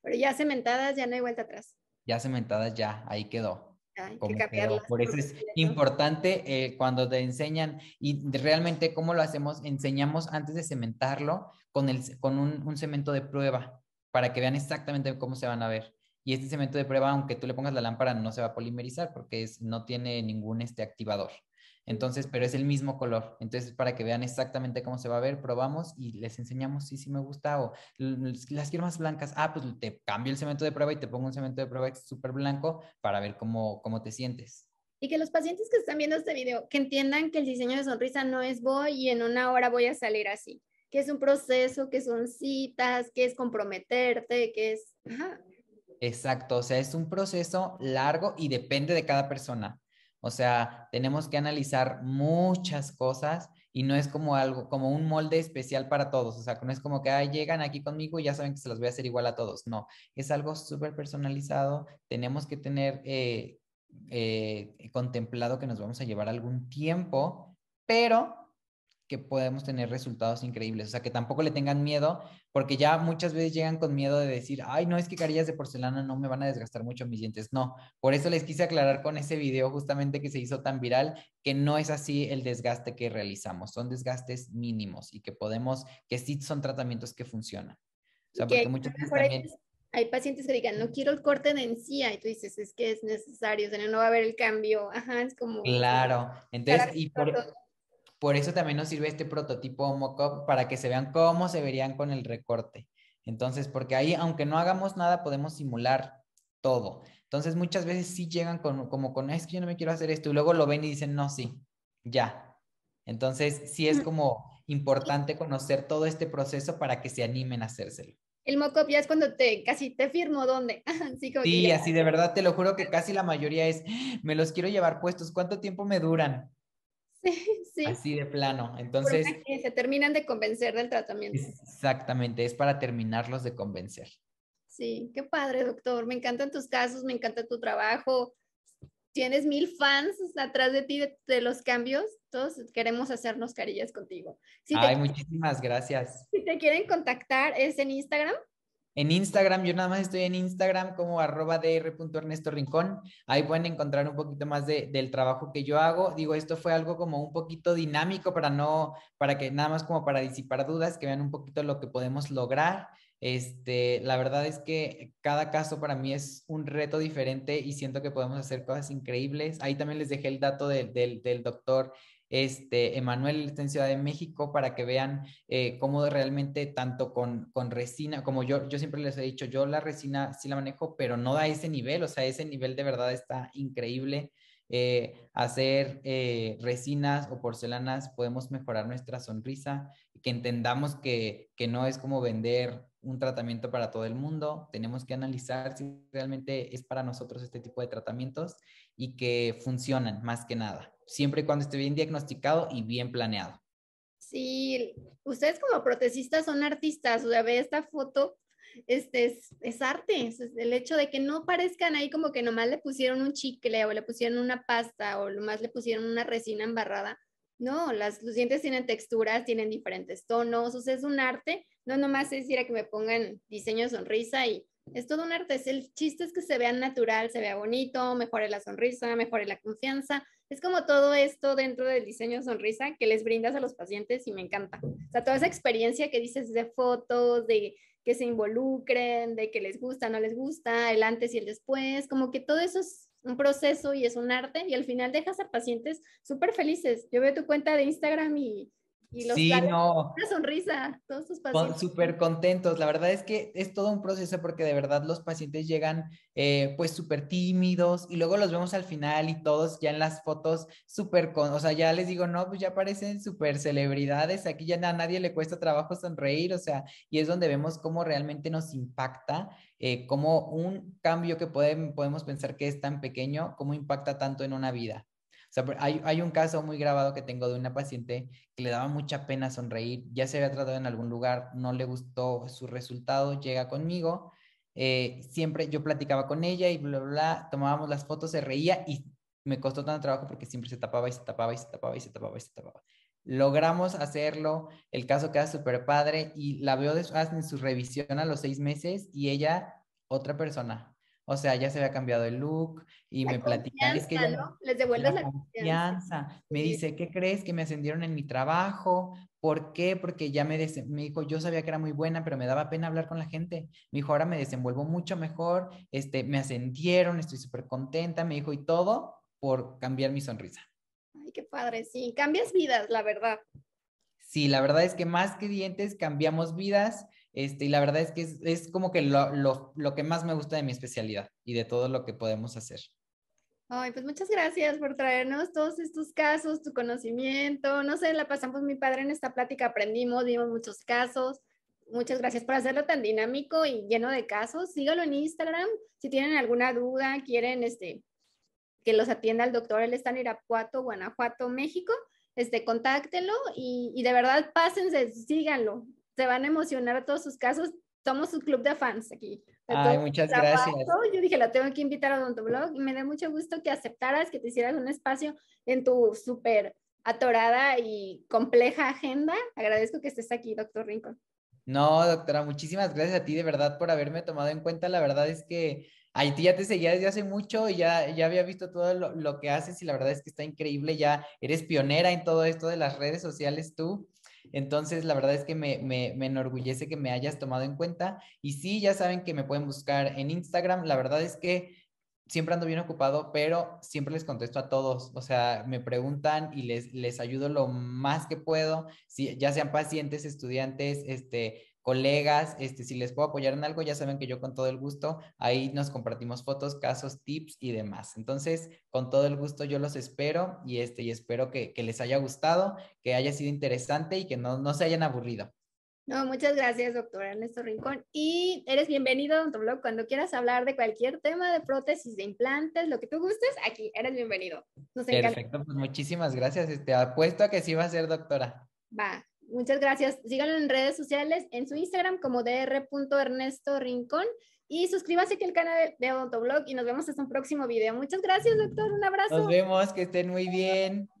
pero ya cementadas ya no hay vuelta atrás ya cementadas ya ahí quedó por eso es importante eh, cuando te enseñan y realmente cómo lo hacemos, enseñamos antes de cementarlo con, un, cemento de prueba para que vean exactamente cómo se van a ver. Y este cemento de prueba, aunque tú le pongas la lámpara, no se va a polimerizar porque no tiene ningún este activador. Entonces, pero es el mismo color. Entonces, para que vean exactamente cómo se va a ver, probamos y les enseñamos si sí, me gusta o las quiero blancas. Ah, pues te cambio el cemento de prueba y te pongo un cemento de prueba súper blanco para ver cómo, te sientes. Y que los pacientes que están viendo este video, que entiendan que el diseño de sonrisa no es voy y en una hora voy a salir así, que es un proceso, que son citas, que es comprometerte, que es... Ajá. Exacto, o sea, es un proceso largo y depende de cada persona. O sea, tenemos que analizar muchas cosas y no es como algo, como un molde especial para todos. O sea, no es como que ah, llegan aquí conmigo y ya saben que se las voy a hacer igual a todos. No, es algo súper personalizado. Tenemos que tener eh, eh, contemplado que nos vamos a llevar algún tiempo, pero que podemos tener resultados increíbles. O sea, que tampoco le tengan miedo, porque ya muchas veces llegan con miedo de decir, ay, no, es que carillas de porcelana no me van a desgastar mucho mis dientes. No, por eso les quise aclarar con ese video justamente que se hizo tan viral, que no es así el desgaste que realizamos, son desgastes mínimos y que podemos, que sí son tratamientos que funcionan. O sea, porque muchas veces Hay pacientes que digan, no quiero el corte de encía, y tú dices, es que es necesario, o sea, no va a haber el cambio. Ajá, es como. Claro, entonces, y por, por eso también nos sirve este prototipo mockup para que se vean cómo se verían con el recorte. Entonces, porque ahí, aunque no hagamos nada, podemos simular todo. Entonces, muchas veces sí llegan con, como con, es que yo no me quiero hacer esto, y luego lo ven y dicen, no, sí, ya. Entonces, sí es como importante conocer todo este proceso para que se animen a hacérselo. El mockup ya es cuando te casi te firmo dónde. sí, así de verdad te lo juro que casi la mayoría es, ah, me los quiero llevar puestos, ¿cuánto tiempo me duran? Sí, sí. Así de plano. Entonces. se terminan de convencer del tratamiento. Exactamente, es para terminarlos de convencer. Sí, qué padre, doctor. Me encantan tus casos, me encanta tu trabajo. Tienes mil fans atrás de ti de, los cambios. Todos queremos hacernos carillas contigo. Ay, muchísimas gracias. Si te quieren contactar, es en Instagram. En Instagram, yo nada más estoy en Instagram como arroba Ernesto rincón. Ahí pueden encontrar un poquito más de, del trabajo que yo hago. Digo, esto fue algo como un poquito dinámico para no, para que nada más como para disipar dudas, que vean un poquito lo que podemos lograr. Este, la verdad es que cada caso para mí es un reto diferente y siento que podemos hacer cosas increíbles. Ahí también les dejé el dato del, del doctor este, Emanuel está en Ciudad de México para que vean eh, cómo realmente tanto con, resina, como yo, yo siempre les he dicho, yo la resina sí la manejo, pero no da ese nivel, o sea, ese nivel de verdad está increíble. Eh, hacer eh, resinas o porcelanas, podemos mejorar nuestra sonrisa, que entendamos que, no es como vender un tratamiento para todo el mundo, tenemos que analizar si realmente es para nosotros este tipo de tratamientos y que funcionan más que nada siempre y cuando esté bien diagnosticado y bien planeado. Sí, ustedes como protecistas son artistas, o sea, ve esta foto, este es, arte, el hecho de que no parezcan ahí como que nomás le pusieron un chicle o le pusieron una pasta o nomás le pusieron una resina embarrada. No, las, los dientes tienen texturas, tienen diferentes tonos, o es un arte, no nomás es ir a que me pongan diseño de sonrisa y es todo un arte, el chiste es que se vea natural, se vea bonito, mejore la sonrisa, mejore la confianza, es como todo esto dentro del diseño sonrisa que les brindas a los pacientes y me encanta. O sea, toda esa experiencia que dices de fotos, de que se involucren, de que les gusta, no les gusta, el antes y el después, como que todo eso es un proceso y es un arte y al final dejas a pacientes súper felices. Yo veo tu cuenta de Instagram y y los sí, no. Una sonrisa, todos sus pacientes. Súper contentos. La verdad es que es todo un proceso porque de verdad los pacientes llegan eh, pues súper tímidos y luego los vemos al final y todos ya en las fotos súper o sea, ya les digo, no, pues ya parecen súper celebridades. Aquí ya a nadie le cuesta trabajo sonreír, o sea, y es donde vemos cómo realmente nos impacta, eh, cómo un cambio que podemos pensar que es tan pequeño, cómo impacta tanto en una vida hay, un caso muy grabado que tengo de una paciente que le daba mucha pena sonreír, ya se había tratado en algún lugar, no le gustó su resultado, llega conmigo, eh, siempre yo platicaba con ella y bla, bla, tomábamos las fotos, se reía y me costó tanto trabajo porque siempre se tapaba y se tapaba y se tapaba y se tapaba y se tapaba. Logramos hacerlo, el caso queda súper padre y la veo en su revisión a los seis meses y ella, otra persona, o sea, ya se había cambiado el look y me platica. Es que Les devuelves la, confianza. Me dice, ¿qué crees? Que me ascendieron en mi trabajo. ¿Por qué? Porque ya me, me dijo, yo sabía que era muy buena, pero me daba pena hablar con la gente. Me dijo, ahora me desenvuelvo mucho mejor. Este, me ascendieron, estoy súper contenta. Me dijo, y todo por cambiar mi sonrisa. Ay, qué padre, sí. Cambias vidas, la verdad. Sí, la verdad es que más que dientes, cambiamos vidas. Este, y la verdad es que es, como que lo, lo, que más me gusta de mi especialidad y de todo lo que podemos hacer. Ay, pues muchas gracias por traernos todos estos casos, tu conocimiento. No sé, la pasamos mi padre en esta plática, aprendimos, vimos muchos casos. Muchas gracias por hacerlo tan dinámico y lleno de casos. Sígalo en Instagram. Si tienen alguna duda, quieren este, que los atienda el doctor, él está en Irapuato, Guanajuato, México. Este, y, y de verdad pásense, síganlo se van a emocionar a todos sus casos. Somos un club de fans aquí. Ay, muchas gracias. Yo dije, la tengo que invitar a tu blog, y me da mucho gusto que aceptaras, que te hicieras un espacio en tu súper atorada y compleja agenda. Agradezco que estés aquí, doctor Rincón. No, doctora, muchísimas gracias a ti de verdad por haberme tomado en cuenta. La verdad es que a ti ya te seguía desde hace mucho y ya, ya había visto todo lo, lo, que haces y la verdad es que está increíble. Ya eres pionera en todo esto de las redes sociales tú. Entonces, la verdad es que me, me, enorgullece que me hayas tomado en cuenta. Y sí, ya saben que me pueden buscar en Instagram. La verdad es que siempre ando bien ocupado, pero siempre les contesto a todos. O sea, me preguntan y les, les ayudo lo más que puedo, si, ya sean pacientes, estudiantes, este, colegas, este, si les puedo apoyar en algo, ya saben que yo con todo el gusto, ahí nos compartimos fotos, casos, tips y demás. Entonces, con todo el gusto yo los espero y, este, y espero que, les haya gustado, que haya sido interesante y que no, se hayan aburrido. No, muchas gracias, doctora Ernesto Rincón. Y eres bienvenido a tu blog. Cuando quieras hablar de cualquier tema de prótesis, de implantes, lo que tú gustes, aquí eres bienvenido. Perfecto, pues muchísimas gracias. Este, apuesto a que sí va a ser doctora. Va. Muchas gracias. Síganlo en redes sociales, en su Instagram como dr.ernestorincón y suscríbase al canal de Autoblog y nos vemos hasta un próximo video. Muchas gracias, doctor. Un abrazo. Nos vemos, que estén muy bien.